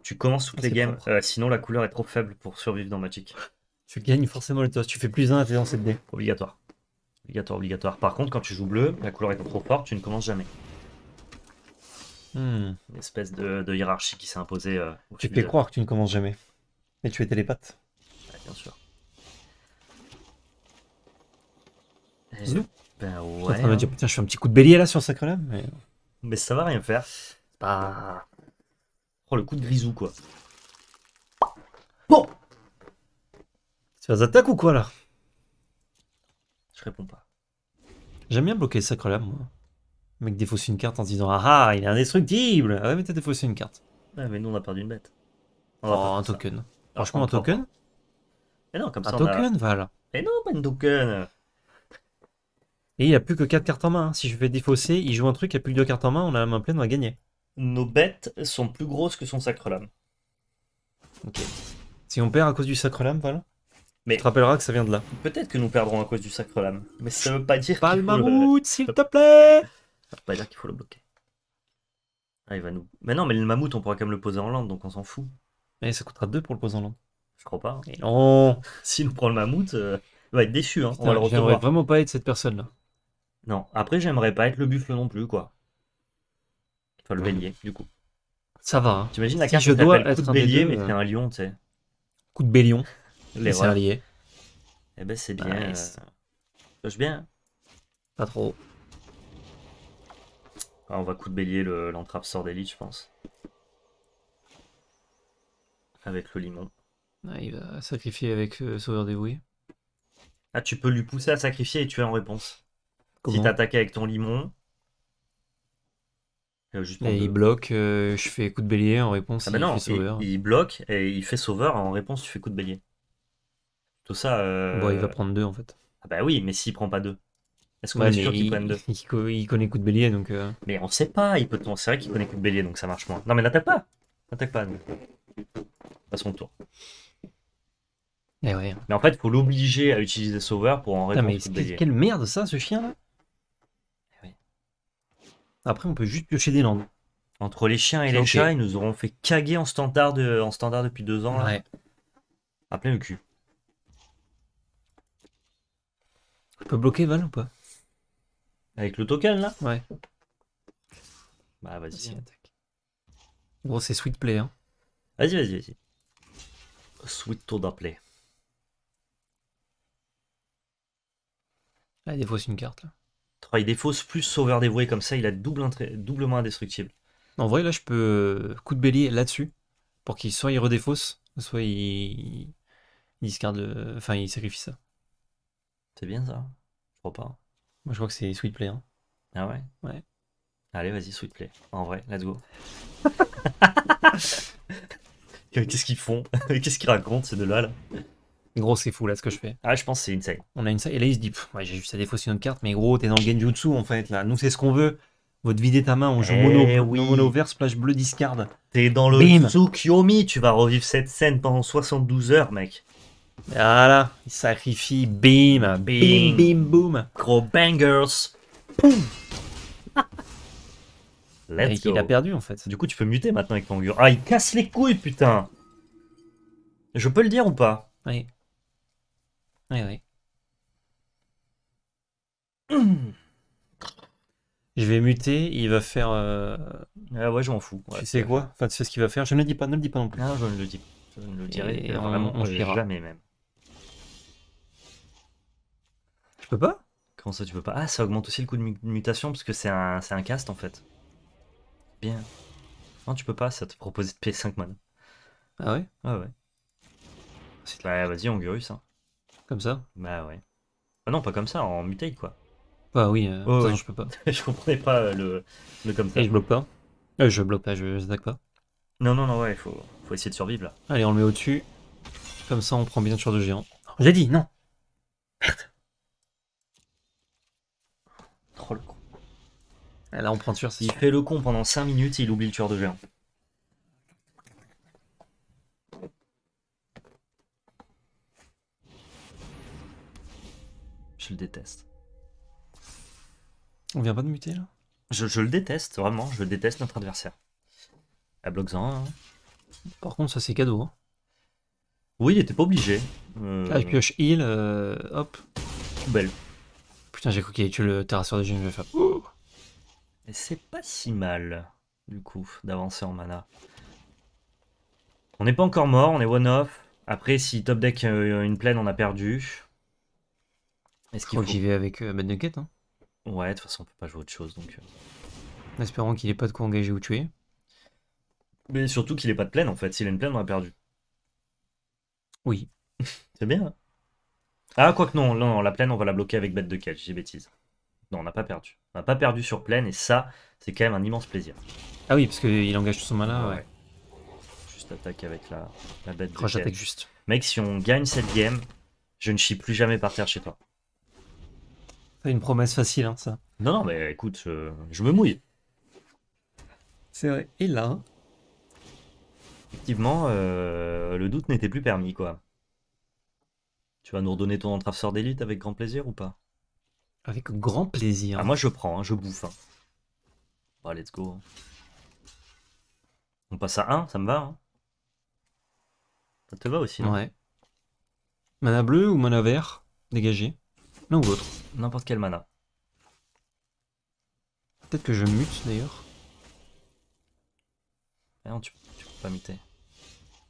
[SPEAKER 1] Tu commences toutes ah, les games, euh, sinon la couleur est trop faible pour survivre dans Magic. Tu gagnes forcément le toss, tu fais plus 1 à tes dans de dés. Obligatoire. Obligatoire, obligatoire. Par contre, quand tu joues bleu, la couleur est trop forte, tu ne commences jamais. Hmm. Une espèce de, hiérarchie qui s'est imposée. Euh, tu fais croire que tu ne commences jamais. Mais tu es télépathe. bien sûr. Ben je suis fais un petit coup de bélier là sur Sacre Lame. Mais... mais ça va rien faire. Pas. Oh, le coup de grisou quoi. Bon Tu vas attaquer ou quoi là Je réponds pas. J'aime bien bloquer le Sacre Lame moi. Le mec défausse une carte en se disant Ah ah, il est indestructible Ah ouais, mais t'as défaussé une carte. Ouais, mais nous on a perdu une bête. oh, un token. je Franchement, un token Mais non, comme ça. Un token, voilà. Mais non, pas un token et il n'a a plus que 4 cartes en main. Hein. Si je fais défausser, il joue un truc, il n'y a plus que 2 cartes en main, on a la main pleine, on va gagner. Nos bêtes sont plus grosses que son sacre-lame. Ok. Si on perd à cause du sacre-lame, voilà. Mais tu te rappelleras que ça vient de là. Peut-être que nous perdrons à cause du sacre-lame. Mais ça veut pas dire qu'il Pas le mammouth, s'il te plaît Ça veut pas dire qu'il faut le bloquer. Ah, il va nous. Mais non, mais le mammouth, on pourra quand même le poser en lande, donc on s'en fout. Mais ça coûtera 2 pour le poser en lande. Je crois pas. non S'il nous prend le mammouth, euh, va être déçu. Hein. on va le vraiment pas être cette personne-là. Non, après, j'aimerais pas être le buffle non plus, quoi. Enfin, le bélier, du coup. Ça va. Hein. T'imagines la si je dois être coup de bélier, mais t'es euh, un lion, tu sais. Coup de bélion. Les c'est Eh ben, c'est bien. Bah, euh, ça bien. Hein. Pas trop. Ah, on va coup de bélier lentrave sort d'élite, je pense. Avec le limon. Ah, il va sacrifier avec euh, Sauveur des dévoué. Ah, tu peux lui pousser à sacrifier et tu es en réponse si t'attaques avec ton limon. Euh, et il bloque, euh, je fais coup de bélier en réponse. Ah ben il bah non, Il, bloque et il fait sauveur en réponse, tu fais coup de bélier. Tout ça. Euh, bon, il va prendre deux en fait. Ah bah oui, mais s'il prend pas deux. Est-ce qu'on est sûr qu'il deux il, connaît coup de bélier donc. Mais on sait pas, il peut. C'est vrai qu'il connaît coup de bélier donc ça marche moins. Non mais n'attaque pas N'attaque pas. Pas son tour. Eh mais en fait, faut l'obliger à utiliser sauveur pour en réponse. coup de bélier. quelle merde ça, ce chien là après, on peut juste piocher des landes. Entre les chiens et les chats, ils nous auront fait caguer en standard, depuis deux ans. Là. le cul. On peut bloquer Val ou pas Avec le token là Ouais. Bah vas-y. Hein. Gros, c'est sweet play. Hein. Vas-y, vas-y, vas-y. Sweet tour play. Là, des fois, c'est une carte. Là. Il défausse plus sauveur dévoué, comme ça il a double doublement indestructible. En vrai, là je peux euh, coup de bélier là-dessus pour qu'il soit il redéfausse, soit il, il euh, enfin il sacrifie ça. C'est bien ça Je crois pas. Moi je crois que c'est sweet play. Hein. Ah ouais Ouais. Allez, vas-y, sweet play. En vrai, let's go. Qu'est-ce qu'ils font Qu'est-ce qu'ils racontent ces deux-là là Gros, c'est fou là ce que je fais. Ah, je pense que c'est insane. On a une Et là, il se dit, ouais, j'ai juste à défausser notre carte, mais gros, t'es dans le Genjutsu en fait. Là, nous, c'est ce qu'on veut. Votre videz ta main, on joue mono, eh oui. mono vert, splash bleu, discard. T'es dans le Bim. Tsukiyomi, tu vas revivre cette scène pendant 72 heures, mec. Voilà, il sacrifie, bim, bim, bim, boom. Gros bangers. Poum. Let's go. Il a perdu en fait. Du coup, tu peux muter maintenant avec ton gur. Ah, il casse les couilles, putain. Je peux le dire ou pas Oui. Oui. ouais. Je vais muter, il va faire. Euh... Ah ouais, je m'en fous. tu sais quoi Enfin, tu sais ce qu'il va faire. Je ne le dis pas, ne le dis pas non plus. Non, je ne le dis Je ne le dirai et vraiment on, jamais même. Je peux pas Comment ça, tu peux pas Ah, ça augmente aussi le coût de mutation parce que c'est un, un cast en fait. Bien. Non, tu peux pas, ça te propose de payer 5 mana. Ah ouais Ah ouais. ouais vas-y, on gurus. ça. Hein. Comme ça Bah ouais. Ah non, pas comme ça, en mutate quoi. Bah oui, euh, je peux pas. je comprenais pas euh, le, comme ça. Euh, je bloque pas. je bloque pas, je, pas. Non, non, non, ouais, faut, faut essayer de survivre là. Allez, on le met au-dessus. Comme ça, on prend bien le tueur de géant. J'ai dit, non Merde Trop oh, le con. Eh, là, on prend le tueur, Il fait le con pendant 5 minutes et il oublie le tueur de géant. Je le déteste. On vient pas de muter là je, le déteste, vraiment, je déteste notre adversaire. À bloc hein. Par contre, ça c'est cadeau. Hein. Oui, il était pas obligé. Euh... Ah, pioche heal, euh, hop. Belle. Putain, j'ai cru qu'il tué le terrasseur de GMVFA. Et c'est pas si mal, du coup, d'avancer en mana. On n'est pas encore mort, on est one-off. Après, si top deck euh, une plaine, on a perdu. Est-ce que avec euh, de Quête, hein Ouais, de toute façon, on peut pas jouer autre chose. donc. Espérant euh. Espérons qu'il ait pas de quoi engager ou tuer. Mais surtout qu'il ait pas de plaine en fait. S'il a une plaine, on a perdu. Oui. C'est bien. Hein. ah, quoi non, non, la plaine, on va la bloquer avec Bête de quête. j'ai bêtise. Non, on n'a pas perdu. On n'a pas perdu sur plaine et ça, c'est quand même un immense plaisir. Ah oui, parce qu'il engage tout son malin, Juste attaque avec la, bête de quête. juste. Mec, si on gagne cette game, je ne chie plus jamais par terre chez toi. C'est une promesse facile, hein, ça. Non, non, mais écoute, euh, je, me mouille. C'est vrai. Et là Effectivement, euh, le doute n'était plus permis, quoi. Tu vas nous redonner ton entraveur d'élite avec grand plaisir ou pas Avec grand plaisir. Ah, moi, je prends, hein, je bouffe. Bon, hein. bah, let's go. Hein. On passe à 1, ça me va. Ça te va aussi, non Ouais. Mana bleu ou mana vert Dégagé. L'un ou l'autre. N'importe quel mana. Peut-être que je mute d'ailleurs. Ah non, tu, peux pas muter.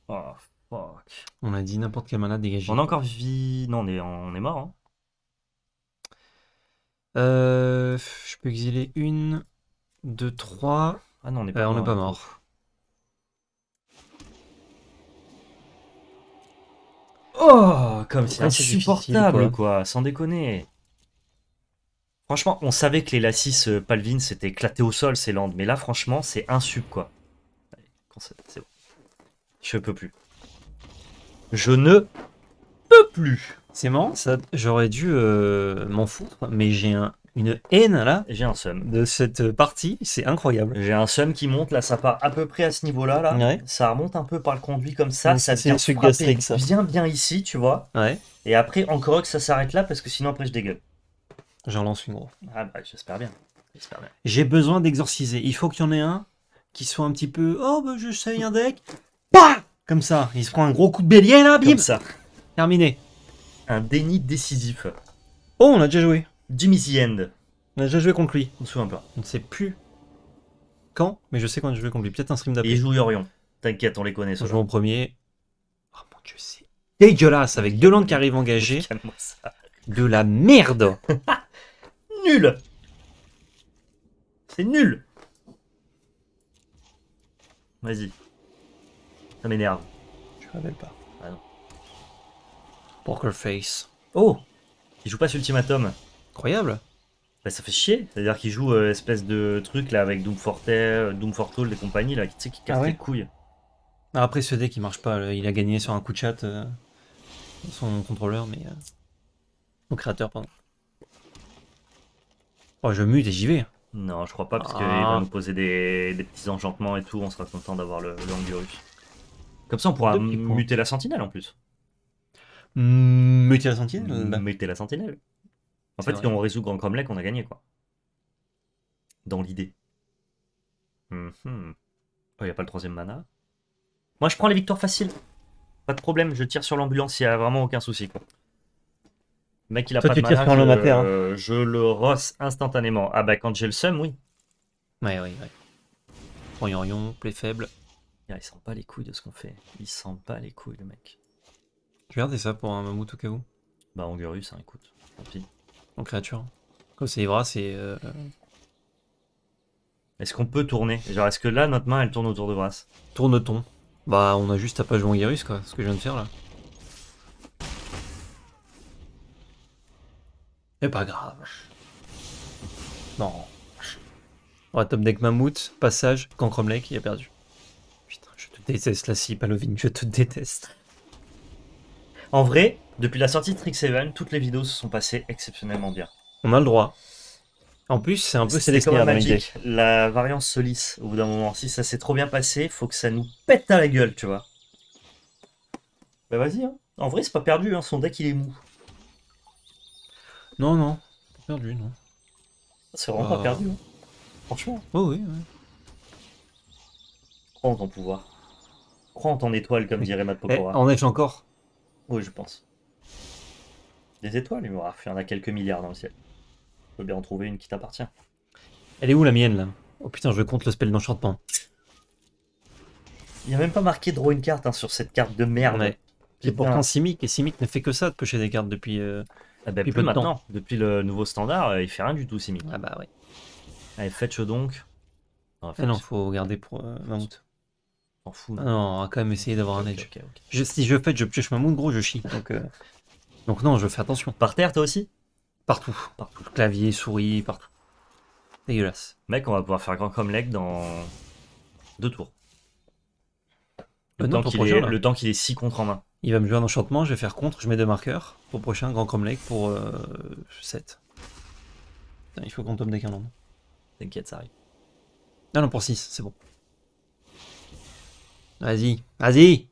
[SPEAKER 1] Oh fuck. On a dit n'importe quel mana dégagé. On a encore vie. Non, on est, on est mort. Hein. Euh, je peux exiler une, deux, trois. Ah non, on est pas, euh, est pas, hein. mort. Oh, comme c'est insupportable, quoi. sans déconner. Franchement, on savait que les Lassis euh, Palvin s'étaient éclatés au sol, ces landes, mais là, franchement, c'est insup, quoi. Je peux plus. Je ne peux plus. C'est marrant, ça. J'aurais dû euh, m'en foutre, mais j'ai un une haine là. J'ai un sum De cette partie, c'est incroyable. J'ai un sum qui monte là, ça part à peu près à ce niveau-là là. Ça remonte un peu par le conduit comme ça, ça vient ça. bien bien ici, tu vois. Et après encore que ça s'arrête là parce que sinon après je dégueule. J'en lance une gros. Ah bah j'espère bien. bien. J'ai besoin d'exorciser. Il faut qu'il y en ait un qui soit un petit peu oh bah, je sais un deck. Bah comme ça, il se prend un gros coup de bélier là, bim. ça. Terminé. Un déni décisif. Oh, on a déjà joué. Jimmy The End. On a déjà joué contre lui. On se souvient pas. On ne sait plus quand, mais je sais quand a joué contre lui. Peut-être un stream d'après. Et joue Yorion T'inquiète, on les connaît. On joue en premier. Oh mon dieu, c'est dégueulasse avec deux landes qui arrivent engagées. Ça. De la merde. nul. C'est nul. Vas-y. Ça m'énerve. Je le rappelle pas. Ah non. Poker face. Oh Il joue pas sur Ultimatum. Incroyable. Bah, ça fait chier. C'est-à-dire qu'il joue euh, espèce de truc là avec Doom Forte, euh, Doom et compagnie là, qui, tu sais, qui casse ah les couilles. Ah, après, ce deck il marche pas. Il a gagné sur un coup de chat euh, son contrôleur, mais. au créateur, pardon. Oh, je mute et j'y vais. Non, je crois pas, parce qu'il ah. va nous poser des, petits enchantements et tout. On sera content d'avoir le, rush. Comme ça, on pourra muter la sentinelle en plus. Muter la sentinelle bah. Muter la sentinelle en fait, si on résout Grand Cromlech, on a gagné, quoi. Dans l'idée. Mhm. Oh, il n'y a pas le troisième mana. Moi, je prends les victoires faciles. Pas de problème, je tire sur l'ambulance, il n'y a vraiment aucun souci, quoi. mec, il a pas de mana, je, hein. je le rosse instantanément. Ah bah, quand j'ai le seum, oui. Ouais, ouais, ouais. Yorion, play faible. Ah, il sent pas les couilles de ce qu'on fait. Il sent pas les couilles, le mec. Tu regardes ça pour un mammouth au cas où. Bah, Angurus, un hein, écoute. Tant pis en créature. Comme c'est Ivra, c'est. Euh, est-ce qu'on peut tourner Genre, est-ce que là, notre main, elle tourne autour de Brass Tourne-t-on Bah, on a juste à pas jouer en quoi, ce que je viens de faire là. Mais pas grave. Non. On va top deck Mammouth, passage, Lake, il a perdu. Putain, je te déteste la Si, Palovine, je te déteste. En vrai, depuis la sortie de Trick 7, toutes les vidéos se sont passées exceptionnellement bien. On a le droit. En plus, c'est un peu sélectionné La variance se lisse au bout d'un moment. Si ça s'est trop bien passé, faut que ça nous pète à la gueule, tu vois. Bah vas-y, hein. En vrai, c'est pas perdu, hein. son deck il est mou. Non, non. Pas perdu, non. C'est vraiment pas ah. perdu, hein. Franchement. Oh, oui, oui. Crois en ton pouvoir. Crois en ton étoile, comme dirait Matt eh, Pokora. en est encore oui, je pense. Des étoiles, il y en a quelques milliards dans le ciel. Faut bien en trouver une qui t'appartient. Elle est où la mienne là Oh putain, je compte le spell d'enchantement. Il n'y a même pas marqué draw une carte hein, sur cette carte de merde. Et pourtant Simic, et Simic ne fait que ça de pêcher des cartes depuis, euh, ah ben peu maintenant. Depuis le nouveau standard, euh, il fait rien du tout Simic. Ah bah oui. Allez, fetch donc. Ah, non, faut garder pour euh, ah non, on va quand même essayer d'avoir un edge. si je fais, je pioche ma moon, gros, je chie. Donc, euh, donc non, je fais attention. Par terre, toi aussi Partout. Partout. Clavier, souris, partout. Dégueulasse. Mec, on va pouvoir faire grand comme leg dans deux tours. Le, euh, temps, qu'il est, 6 contre en main. Il va me jouer un enchantement, je vais faire contre, je mets deux marqueurs. pour prochain, grand comme leg pour 7. Euh, il faut qu'on tombe des T'inquiète, ça arrive. Non, ah non, pour 6, c'est bon. Vas-y, vas-y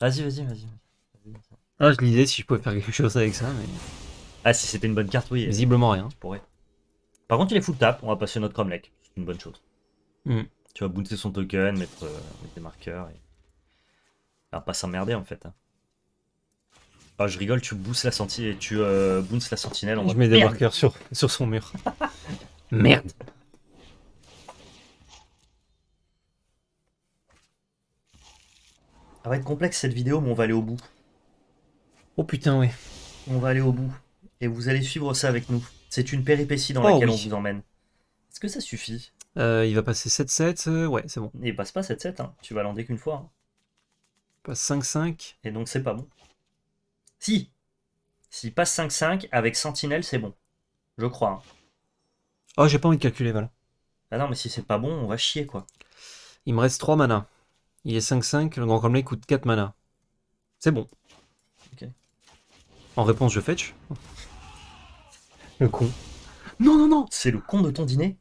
[SPEAKER 1] Vas-y, vas-y, vas-y. Ah, je lisais si je pouvais faire quelque chose avec ça, mais... Ah, si c'était une bonne carte, oui. Euh, Visiblement rien. Je pourrais. Par contre, il est full tap, on va passer notre cromlech. C'est une bonne chose. Hmm. Tu vas booster son token, euh, mettre, des marqueurs. Et... Alors, ah, pas s'emmerder en fait. Hein. Bah, je rigole, tu boostes la sentinelle, tu euh, la sentinelle. En je mets des marqueurs sur, sur son mur. Merde. Ça va être complexe cette vidéo, mais on va aller au bout. Oh putain, oui. On va aller au bout. Et vous allez suivre ça avec nous. C'est une péripétie dans oh, laquelle on vous emmène. Est-ce que ça suffit euh, Il va passer 7-7, euh, ouais, c'est bon. Il passe pas 7-7, hein. tu vas l'enlever qu'une fois. Il hein. passe 5-5. Et donc c'est pas bon. Si S'il passe 5-5, avec Sentinelle, c'est bon. Je crois. Hein. Oh, j'ai pas envie de calculer, Val. Ah non, mais si c'est pas bon, on va chier, quoi. Il me reste 3 manas. Il est 5-5, le grand comblé coûte 4 mana. C'est bon. Ok. En réponse, je fetch. Le con. Non, non, non C'est le con de ton dîner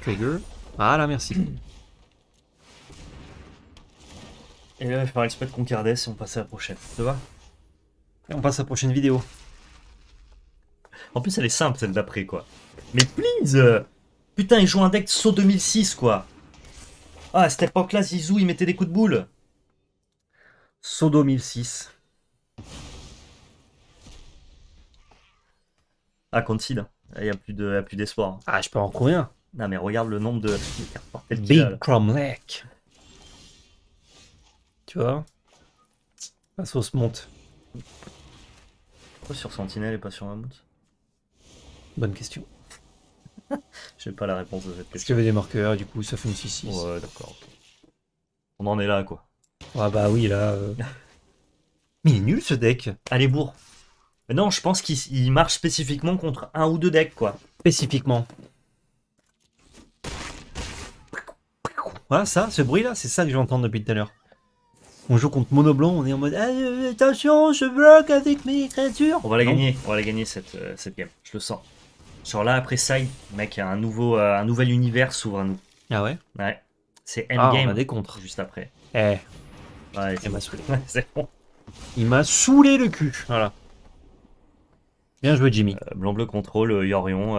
[SPEAKER 1] Trigger. Ah là, merci. Et là, il va falloir de Concardès et on passe à la prochaine. Ça va Et on passe à la prochaine vidéo. En plus, elle est simple, celle d'après, quoi. Mais please euh, Putain, il joue un deck saut 2006, quoi. Ah, à cette époque-là, Zizou, il mettait des coups de boule. Saut 2006. Ah, concede hein. Il n'y a plus de, plus d'espoir. Hein. Ah, je peux en courir. Non, mais regarde le nombre de... Big Cromlech. La sauce monte. Pourquoi sur Sentinelle et pas sur monte Bonne question. J'ai pas la réponse à cette question. Est-ce qu'il y avait des marqueurs, du coup, ça fait une 6 Ouais, d'accord. On en est là, quoi. Ah bah oui, là... Euh. Mais il est nul, ce deck Allez, bourre Non, je pense qu'il marche spécifiquement contre un ou deux decks, quoi. Spécifiquement. Voilà, ça, ce bruit-là, c'est ça que j'entends depuis tout à l'heure. On joue contre Monoblond, on est en mode ah, euh, attention, je bloque avec mes créatures. On va la gagner, on va la gagner cette, euh, cette game, je le sens. Genre là, après ça, mec, un, nouveau, euh, un nouvel univers s'ouvre à nous. Ah ouais Ouais. C'est Endgame. Ah, on a des contres. Juste après. Eh. Ouais, il m'a saoulé. Il m'a saoulé le cul. Voilà. Bien joué, Jimmy. Blanc-bleu contrôle, Yorion,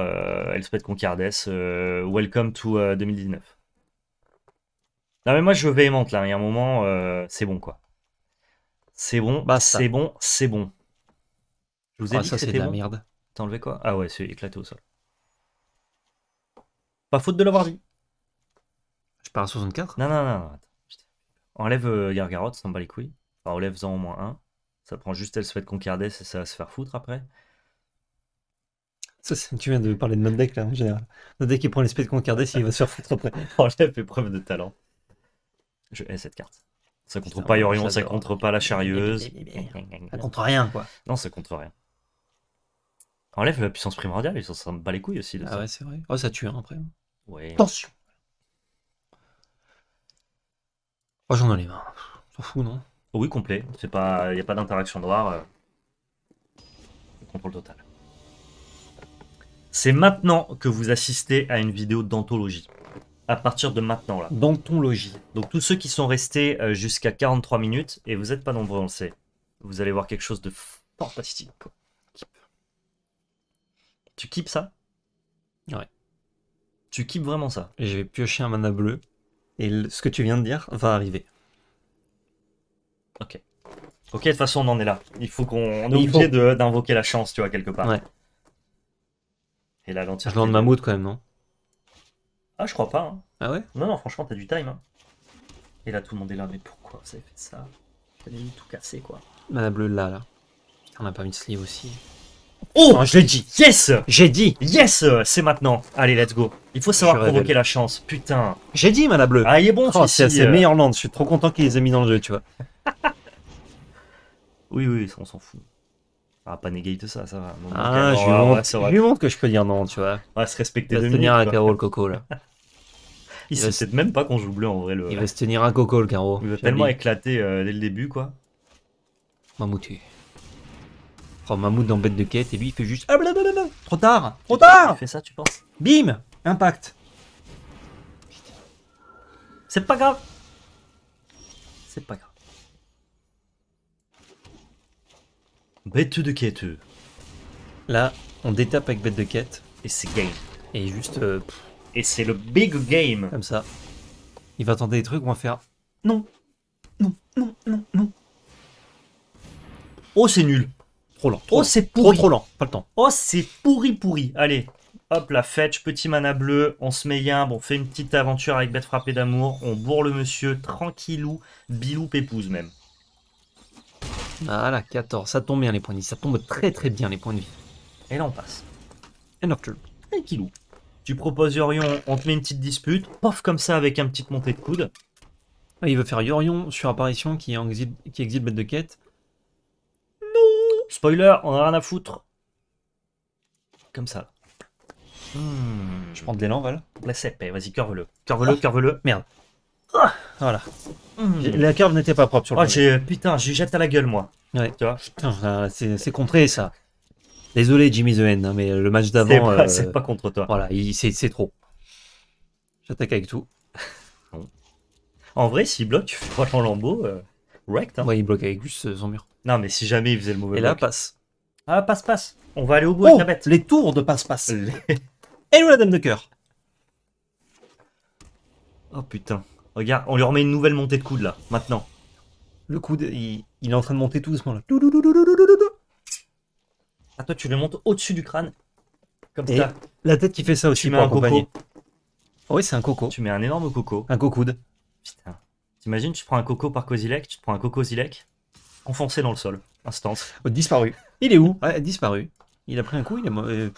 [SPEAKER 1] Elspeth Concardes, Welcome to 2019. Non, mais moi, je véhémente là. Il y a un moment, euh, c'est bon, quoi. C'est bon, bah, c'est bon, c'est bon. Je vous ai ah, dit que c'était de la merde. T'as enlevé quoi Ah ouais, c'est éclaté au sol. Pas faute de l'avoir dit. Je pars à 64 Non, non, non. Enlève euh, Gargarotte, bat les couilles. Enfin, enlève-en au moins un. Ça prend juste elle se fait et et ça va se faire foutre après. tu viens de parler de notre deck là en général. Notre deck il prend l'espèce de concarder, s'il va se faire foutre après. fait preuve de talent. Je hais cette carte. Ça contre pas Yorion, ça contre pas la charieuse... Ça contre rien, quoi. Non, ça contre rien. Enlève la puissance primordiale, ils ça, me bat les couilles aussi. ah ouais, c'est vrai. Oh, ça tue, hein, après. Ouais. Attention Oh, j'en enlève mains. S'en fout, non Oui, complet. Il pas... n'y a pas d'interaction noire. Euh, contrôle total. C'est maintenant que vous assistez à une vidéo d'anthologie à partir de maintenant là. Dans ton logis. Donc tous ceux qui sont restés euh, jusqu'à 43 minutes, et vous n'êtes pas nombreux, on le sait. Vous allez voir quelque chose de fantastique. Tu kips ça Ouais. Tu kips vraiment ça Et je vais piocher un mana bleu, et ce que tu viens de dire va arriver. Ok. Ok, de toute façon, on en est là. Il faut qu'on. est obligé d'invoquer la chance, tu vois, quelque part. Ouais. Et la lentille. Je de mammouth quand même, non ah, je crois pas. Hein. Ah ouais Non, non, franchement, t'as du time. Hein. Et là, tout le monde est là, mais pourquoi vous avez fait ça t'as avez mis tout cassé, quoi. Madame Bleu, là, là. On a pas mis de sleeve aussi. Oh Je l'ai dit Yes J'ai dit Yes C'est maintenant Allez, let's go. Il faut savoir provoquer la chance, putain. J'ai dit, madame Bleu. Ah, il est bon, oh, C'est euh. meilleur land, je suis trop content qu'il les ait mis dans le jeu, tu vois. oui, oui, on s'en fout. Ah, pas négate ça, ça va. je, lui montre, que je peux dire non, tu vois. On va se respecter il va se tenir à Caro le coco là. il, il sait même pas qu'on joue bleu en vrai. Le... Il va se tenir à coco le carreau. Il va tellement éclater euh, dès le début quoi. Mamouti. Oh, Mammouth dans bête de quête et lui il fait juste. Ah, blablabla. Trop tard Trop tard Il fait ça, tu penses Bim Impact C'est pas grave C'est pas grave. Bête de quête. Là, on détape avec bête de quête. Et c'est game. Et juste. Euh, et c'est le big game. Comme ça. Il va attendre des trucs, on va faire. Non. Non, non, non, non. Oh, c'est nul. Trop lent. oh, c'est pourri. Trop, lent. Pas le temps. Oh, c'est pourri, pourri. Allez. Hop, la fetch, petit mana bleu, on se met un, on fait une petite aventure avec bête frappée d'amour, on bourre le monsieur, tranquillou, bilou épouse même. Voilà, ah, 14. Ça tombe bien les points de vie. Ça tombe très très bien les points de vie. Et là on passe. Et Nocturne. Et Kilou. Tu proposes Yorion, on te met une petite dispute. Pof comme ça avec un petite montée de coude. Ah, il veut faire Yorion sur apparition qui, qui exile bête de quête. Non Spoiler, on a rien à foutre. Comme ça. Hmm. Je prends de l'élan, Val. La épais, eh, vas-y, curve-le. Ah. Curve-le, curve-le. Merde. Voilà. Mmh. La curve n'était pas propre sur le oh, Putain, je jette à la gueule, moi. Ouais. Tu vois Putain, c'est contré, ça. Désolé, Jimmy The N, hein, mais le match d'avant. C'est pas, euh, contre toi. Voilà, c'est trop. J'attaque avec tout. en vrai, s'il bloque, tu lambeau. Hein. Ouais, il bloque avec juste euh, son mur. Non, mais si jamais il faisait le mauvais Et là, passe. Ah, passe, passe. On va aller au bout oh, avec la bête. Les tours de passe-passe. et Hello, la dame de cœur. Oh putain. Regarde, on lui remet une nouvelle montée de coude là, maintenant. Le coude, il, est en train de monter tout doucement là. Ah toi tu le montes au-dessus du crâne. Comme ça. La tête qui fait ça aussi tu un ah oui, c'est un coco. Tu mets un énorme coco. Un cocoude. Putain. T'imagines, tu prends un coco par Kozilek, tu te prends un coco Zilek, enfoncé dans le sol. instant. Oh, disparu. Il est où ouais, Disparu. Il a pris un coup, il est mort. Euh,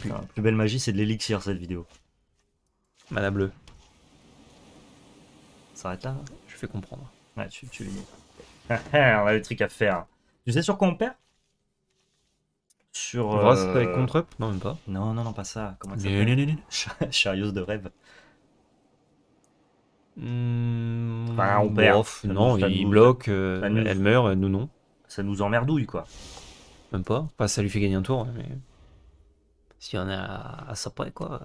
[SPEAKER 1] plus. La plus belle magie, c'est de l'élixir cette vidéo. Madame Bleu s'arrête là. Je fais comprendre. Ouais, tu, tu l'as ah, ah, on a le truc à faire. Tu sais sur quoi on perd Sur. Euh... contre -up Non, même pas. Non, non, non, pas ça. Comment ça de rêve. on perd. non, il bloque, elle meurt, euh, nous non. Ça nous emmerdouille, quoi. Même pas. Enfin, ça lui fait gagner un tour, hein, mais. Si on est à, à sa près, quoi.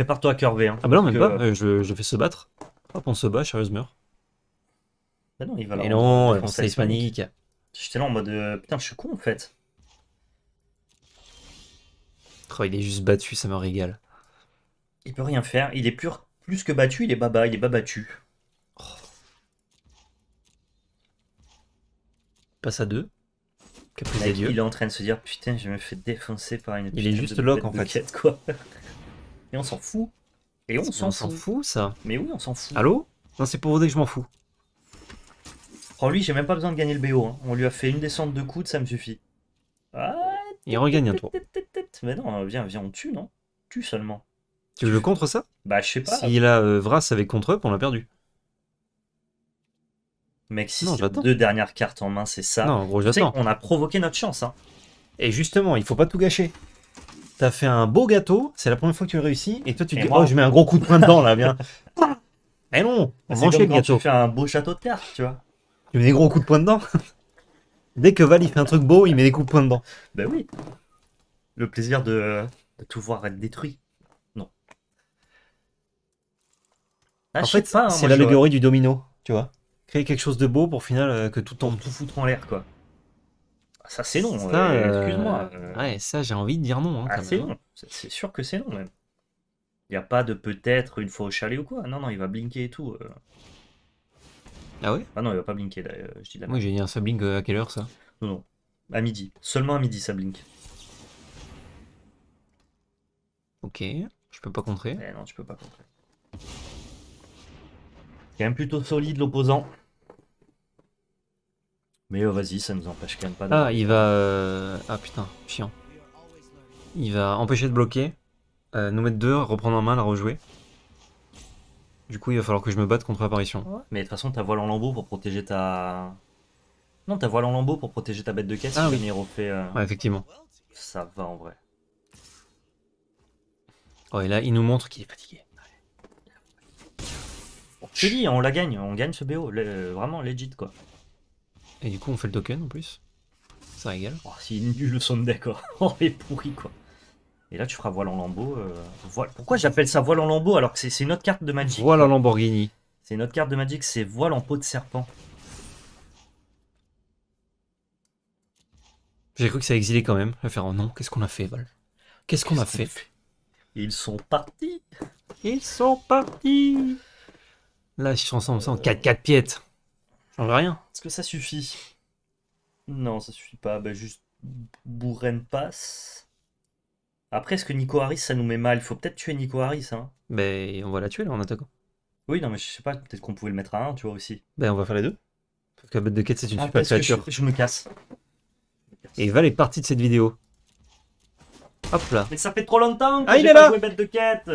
[SPEAKER 1] Prépare-toi à curver. Hein. Ah bah non, même pas. Euh, je, fais se battre. Hop, on se bat, chérieuse meurt. Bah non, il va là. Et non, on J'étais là en mode euh, putain, je suis con en fait. Oh, il est juste battu, ça me régale. Il peut rien faire. Il est plus, que battu, il est baba, il est bas battu. Oh. Passe à deux. il est en train de se dire putain, je me fais défoncer par une. Il est juste lock en fait. quoi. Et on s'en fout. Et on s'en fout. ça. Mais oui, on s'en fout. Allô Non, c'est pour vous dire que je m'en fous. Oh, lui, j'ai même pas besoin de gagner le BO. Hein. On lui a fait une descente de coude, ça me suffit. Ah, Il regagne un hein, tour. Ah, mais non, euh, viens, viens, on tue, non Tue seulement. Tu veux le contre ça Bah, je sais pas. il a euh, Vras avec contre-up, on l'a perdu. Mec, si a deux dernières cartes en main, c'est ça. Non, gros, j'attends. On a provoqué notre chance. Hein. Et justement, il faut pas tout gâcher t'as fait un beau gâteau, c'est la première fois que tu réussis, et toi tu te dis, oh, je mets un gros coup de poing dedans là, viens. Ah Mais non, on mange gâteau. Tu fais un beau château de cartes, tu vois. Tu mets des gros coups de poing dedans. Dès que Val il fait un truc beau, il met des coups de poing dedans. Ben oui. Le plaisir de, tout voir être détruit. Non. Ah, en fait, hein, c'est la l'allégorie du domino, tu vois. Créer quelque chose de beau pour final euh, que tout tombe. Tout foutre en l'air, quoi. Ça, c'est non. Euh, euh, excuse-moi. Euh. Ouais, ça, j'ai envie de dire non. Hein, ah, c'est non. C'est sûr que c'est non, même. Il n'y a pas de peut-être une fois au chalet ou quoi. Non, non, il va blinker et tout. Ah oui Ah non, il va pas blinker, d'ailleurs, je dis j'ai dit, ça blink à quelle heure, ça Non, non. À midi. Seulement à midi, ça blink. Ok, je peux pas contrer. Eh non, tu peux pas contrer. Quand même plutôt solide l'opposant. Mais euh, vas-y, ça nous empêche quand même pas. De... Ah, il va. Euh, ah putain, chiant. Il va empêcher de bloquer, euh, nous mettre deux, reprendre en main, la rejouer. Du coup, il va falloir que je me batte contre apparition. Mais de toute façon, ta voile en lambeau pour protéger ta. Non, ta voile en lambeau pour protéger ta bête de caisse. Ah si oui. effectivement. Ça va en vrai. Oh, et là, il nous montre qu'il est fatigué. Je dis, on la gagne, on gagne ce BO. vraiment, legit quoi. Et du coup, on fait le token en plus. Ça régale. Oh, c'est nul le son d'accord. Oh, est pourri quoi. Et là, tu feras voile en lambeau. Euh, Pourquoi j'appelle ça voile en lambeau alors que c'est une autre carte de Magic Voile en Lamborghini. C'est notre carte de Magic, c'est voile en peau de serpent. J'ai cru que ça exilait quand même. Faire un oh non, qu'est-ce qu'on a fait, Val Qu'est-ce qu'on a fait, Ils sont partis Ils sont partis Là, je ensemble ça en 4-4 piètes rien. Est-ce que ça suffit Non, ça suffit pas. Bah, juste Bourren passe. Après, est-ce que Nico Harris, ça nous met mal Il faut peut-être tuer Nico Harris. Hein. Mais on va la tuer là en attaquant. Oui, non, mais je sais pas, peut-être qu'on pouvait le mettre à un, tu vois aussi. Ben, on va faire les deux. Parce que la bête de quête, c'est une ah, super créature. Je, me casse. Et va les parti de cette vidéo. Hop là. Mais ça fait trop longtemps que ah, il pas là bête de quête.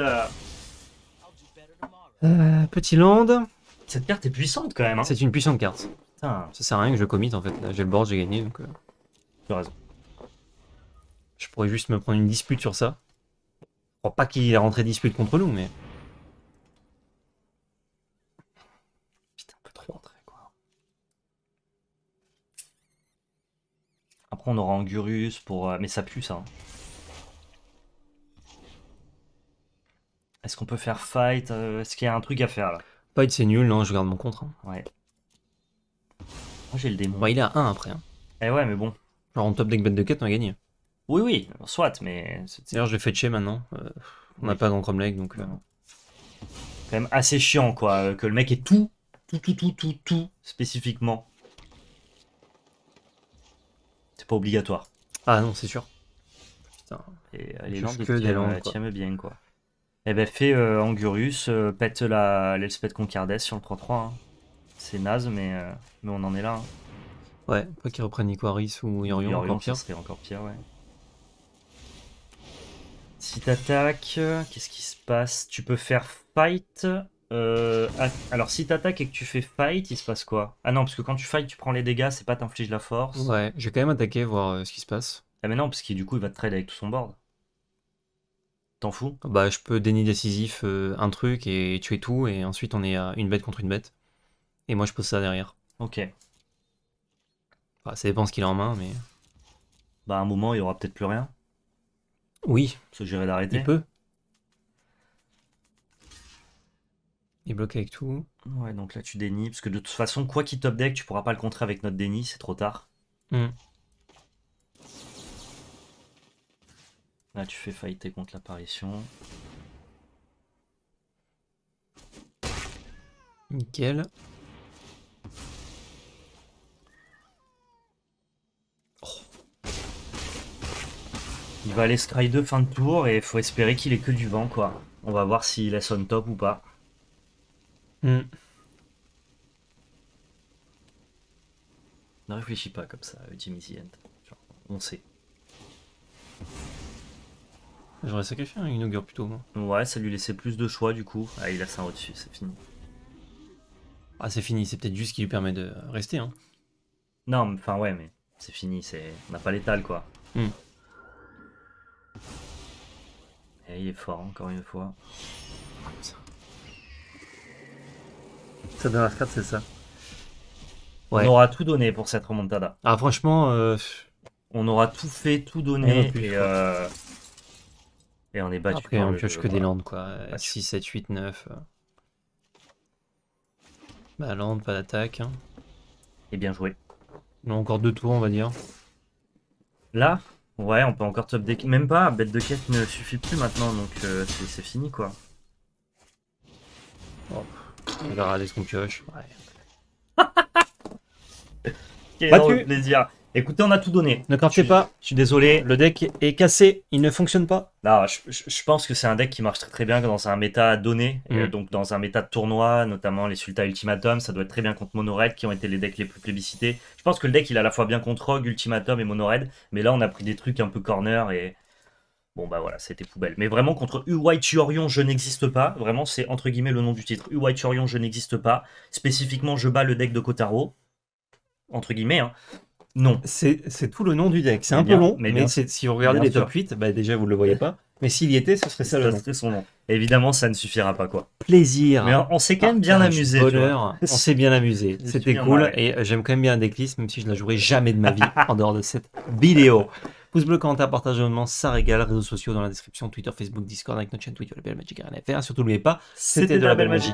[SPEAKER 1] Euh, petit land. Cette carte est puissante quand même. Hein. C'est une puissante carte. Putain. Ça sert à rien que je commit en fait. j'ai le board, j'ai gagné donc. Euh, tu as raison. Je pourrais juste me prendre une dispute sur ça. Je crois pas qu'il est rentré dispute contre nous, mais. Putain, un peu trop rentré quoi. Après, on aura Angurus pour. Euh, mais ça pue ça. Hein. Est-ce qu'on peut faire fight euh, Est-ce qu'il y a un truc à faire là pas c'est nul, non, je garde mon contre. Hein. Ouais. Moi j'ai le démon. Bah, il est à 1 après. Hein. Eh ouais, mais bon. Genre en top deck bête de 4, on a gagné. Oui, oui, soit, mais. D'ailleurs, je vais fetcher maintenant. Euh, on n'a pas grand chrome donc. Euh... Quand même assez chiant, quoi. Euh, que le mec est tout, tout, tout, tout, tout, tout, spécifiquement. C'est pas obligatoire. Ah non, c'est sûr. Putain. Et euh, les gens qui des bien, quoi. Eh ben, fais euh, Angurus, euh, pète la l'Elspeth Concardes sur le 3-3. Hein. C'est naze, mais, euh, mais on en est là. Hein. Ouais, pas qu'il reprenne Iquaris ou Yorion, encore pire. Ça serait encore pire, ouais. Si t'attaques, qu'est-ce qui se passe Tu peux faire fight. alors, si t'attaques et que tu fais fight, il se passe quoi Ah non, parce que quand tu fight, tu prends les dégâts, c'est pas t'infliges la force. Ouais, je vais quand même attaquer, voir ce qui se passe. Ah, mais non, parce que du coup, il va te trade avec tout son board fou Bah, je peux déni décisif euh, un truc et tuer tout, et ensuite on est à une bête contre une bête. Et moi, je pose ça derrière. Ok. Bah, ça dépend ce qu'il a en main, mais. Bah, à un moment, il aura peut-être plus rien. Oui. Se gérer d'arrêter. Il peut. Il bloque avec tout. Ouais, donc là, tu dénis parce que de toute façon, quoi qu'il top deck, tu pourras pas le contrer avec notre déni, c'est trop tard. Hmm. Là, tu fais fighter contre l'apparition. Nickel. Il va aller Sky 2 fin de tour et il faut espérer qu'il ait que du vent quoi. On va voir s'il est on top ou pas. Hmm. Ne réfléchis pas comme ça, Jimmy on sait. J'aurais sacrifié un augure plutôt. Ouais, ça lui laissait plus de choix du coup. Ah, il a ça au-dessus, c'est fini. Ah, c'est fini, c'est peut-être juste ce qui lui permet de rester. Hein. Non, enfin ouais, mais c'est fini, c'est... on n'a pas l'étal quoi. Hmm. Et eh, il est fort encore une fois. Ça donne la c'est ça. Ouais. On aura tout donné pour cette remontada. Ah franchement, euh, on aura tout fait, tout donné. Et, et on est battu. Après, on pioche que des landes, quoi. 6, 7, 8, 9. Bah, lande, pas d'attaque. Hein. Et bien joué. Non, encore deux tours, on va dire. Là Ouais, on peut encore top deck. Même pas, bête de quête ne suffit plus maintenant, donc euh, c'est fini, quoi. Oh. On regarder ce qu'on pioche. Ouais. Quel plaisir Écoutez, on a tout donné. Ne craftez pas, je suis désolé, le deck est cassé, il ne fonctionne pas. Non, je, pense que c'est un deck qui marche très, très bien dans un méta donné, mm. donc dans un méta de tournoi, notamment les Sulta Ultimatum, ça doit être très bien contre Monored qui ont été les decks les plus plébiscités. Je pense que le deck il est à la fois bien contre Rogue, Ultimatum et Monored, mais là on a pris des trucs un peu corner et. Bon bah voilà, c'était poubelle. Mais vraiment contre White Orion, je n'existe pas. Vraiment, c'est entre guillemets le nom du titre. U-White Orion, je n'existe pas. Spécifiquement, je bats le deck de Kotaro. Entre guillemets, hein. Non. C'est tout le nom du deck. C'est un eh peu long, eh mais, si vous regardez les top 8, bah, déjà vous ne le voyez pas. Mais s'il y était, ce serait ça, ça le son nom. Évidemment, ça ne suffira pas, quoi. Plaisir. Mais on, s'est quand même bien amusé. Bonheur. On s'est bien amusé. C'était cool. Et euh, j'aime quand même bien un decklist, même si je ne la jouerai jamais de ma vie en dehors de cette vidéo. Pouce bleu, commentaire, partage, abonnement, ça régale. Réseaux sociaux dans la description Twitter, Facebook, Discord, avec notre chaîne Twitch, la belle à RNFR. Surtout, n'oubliez pas, c'était de, la belle magie.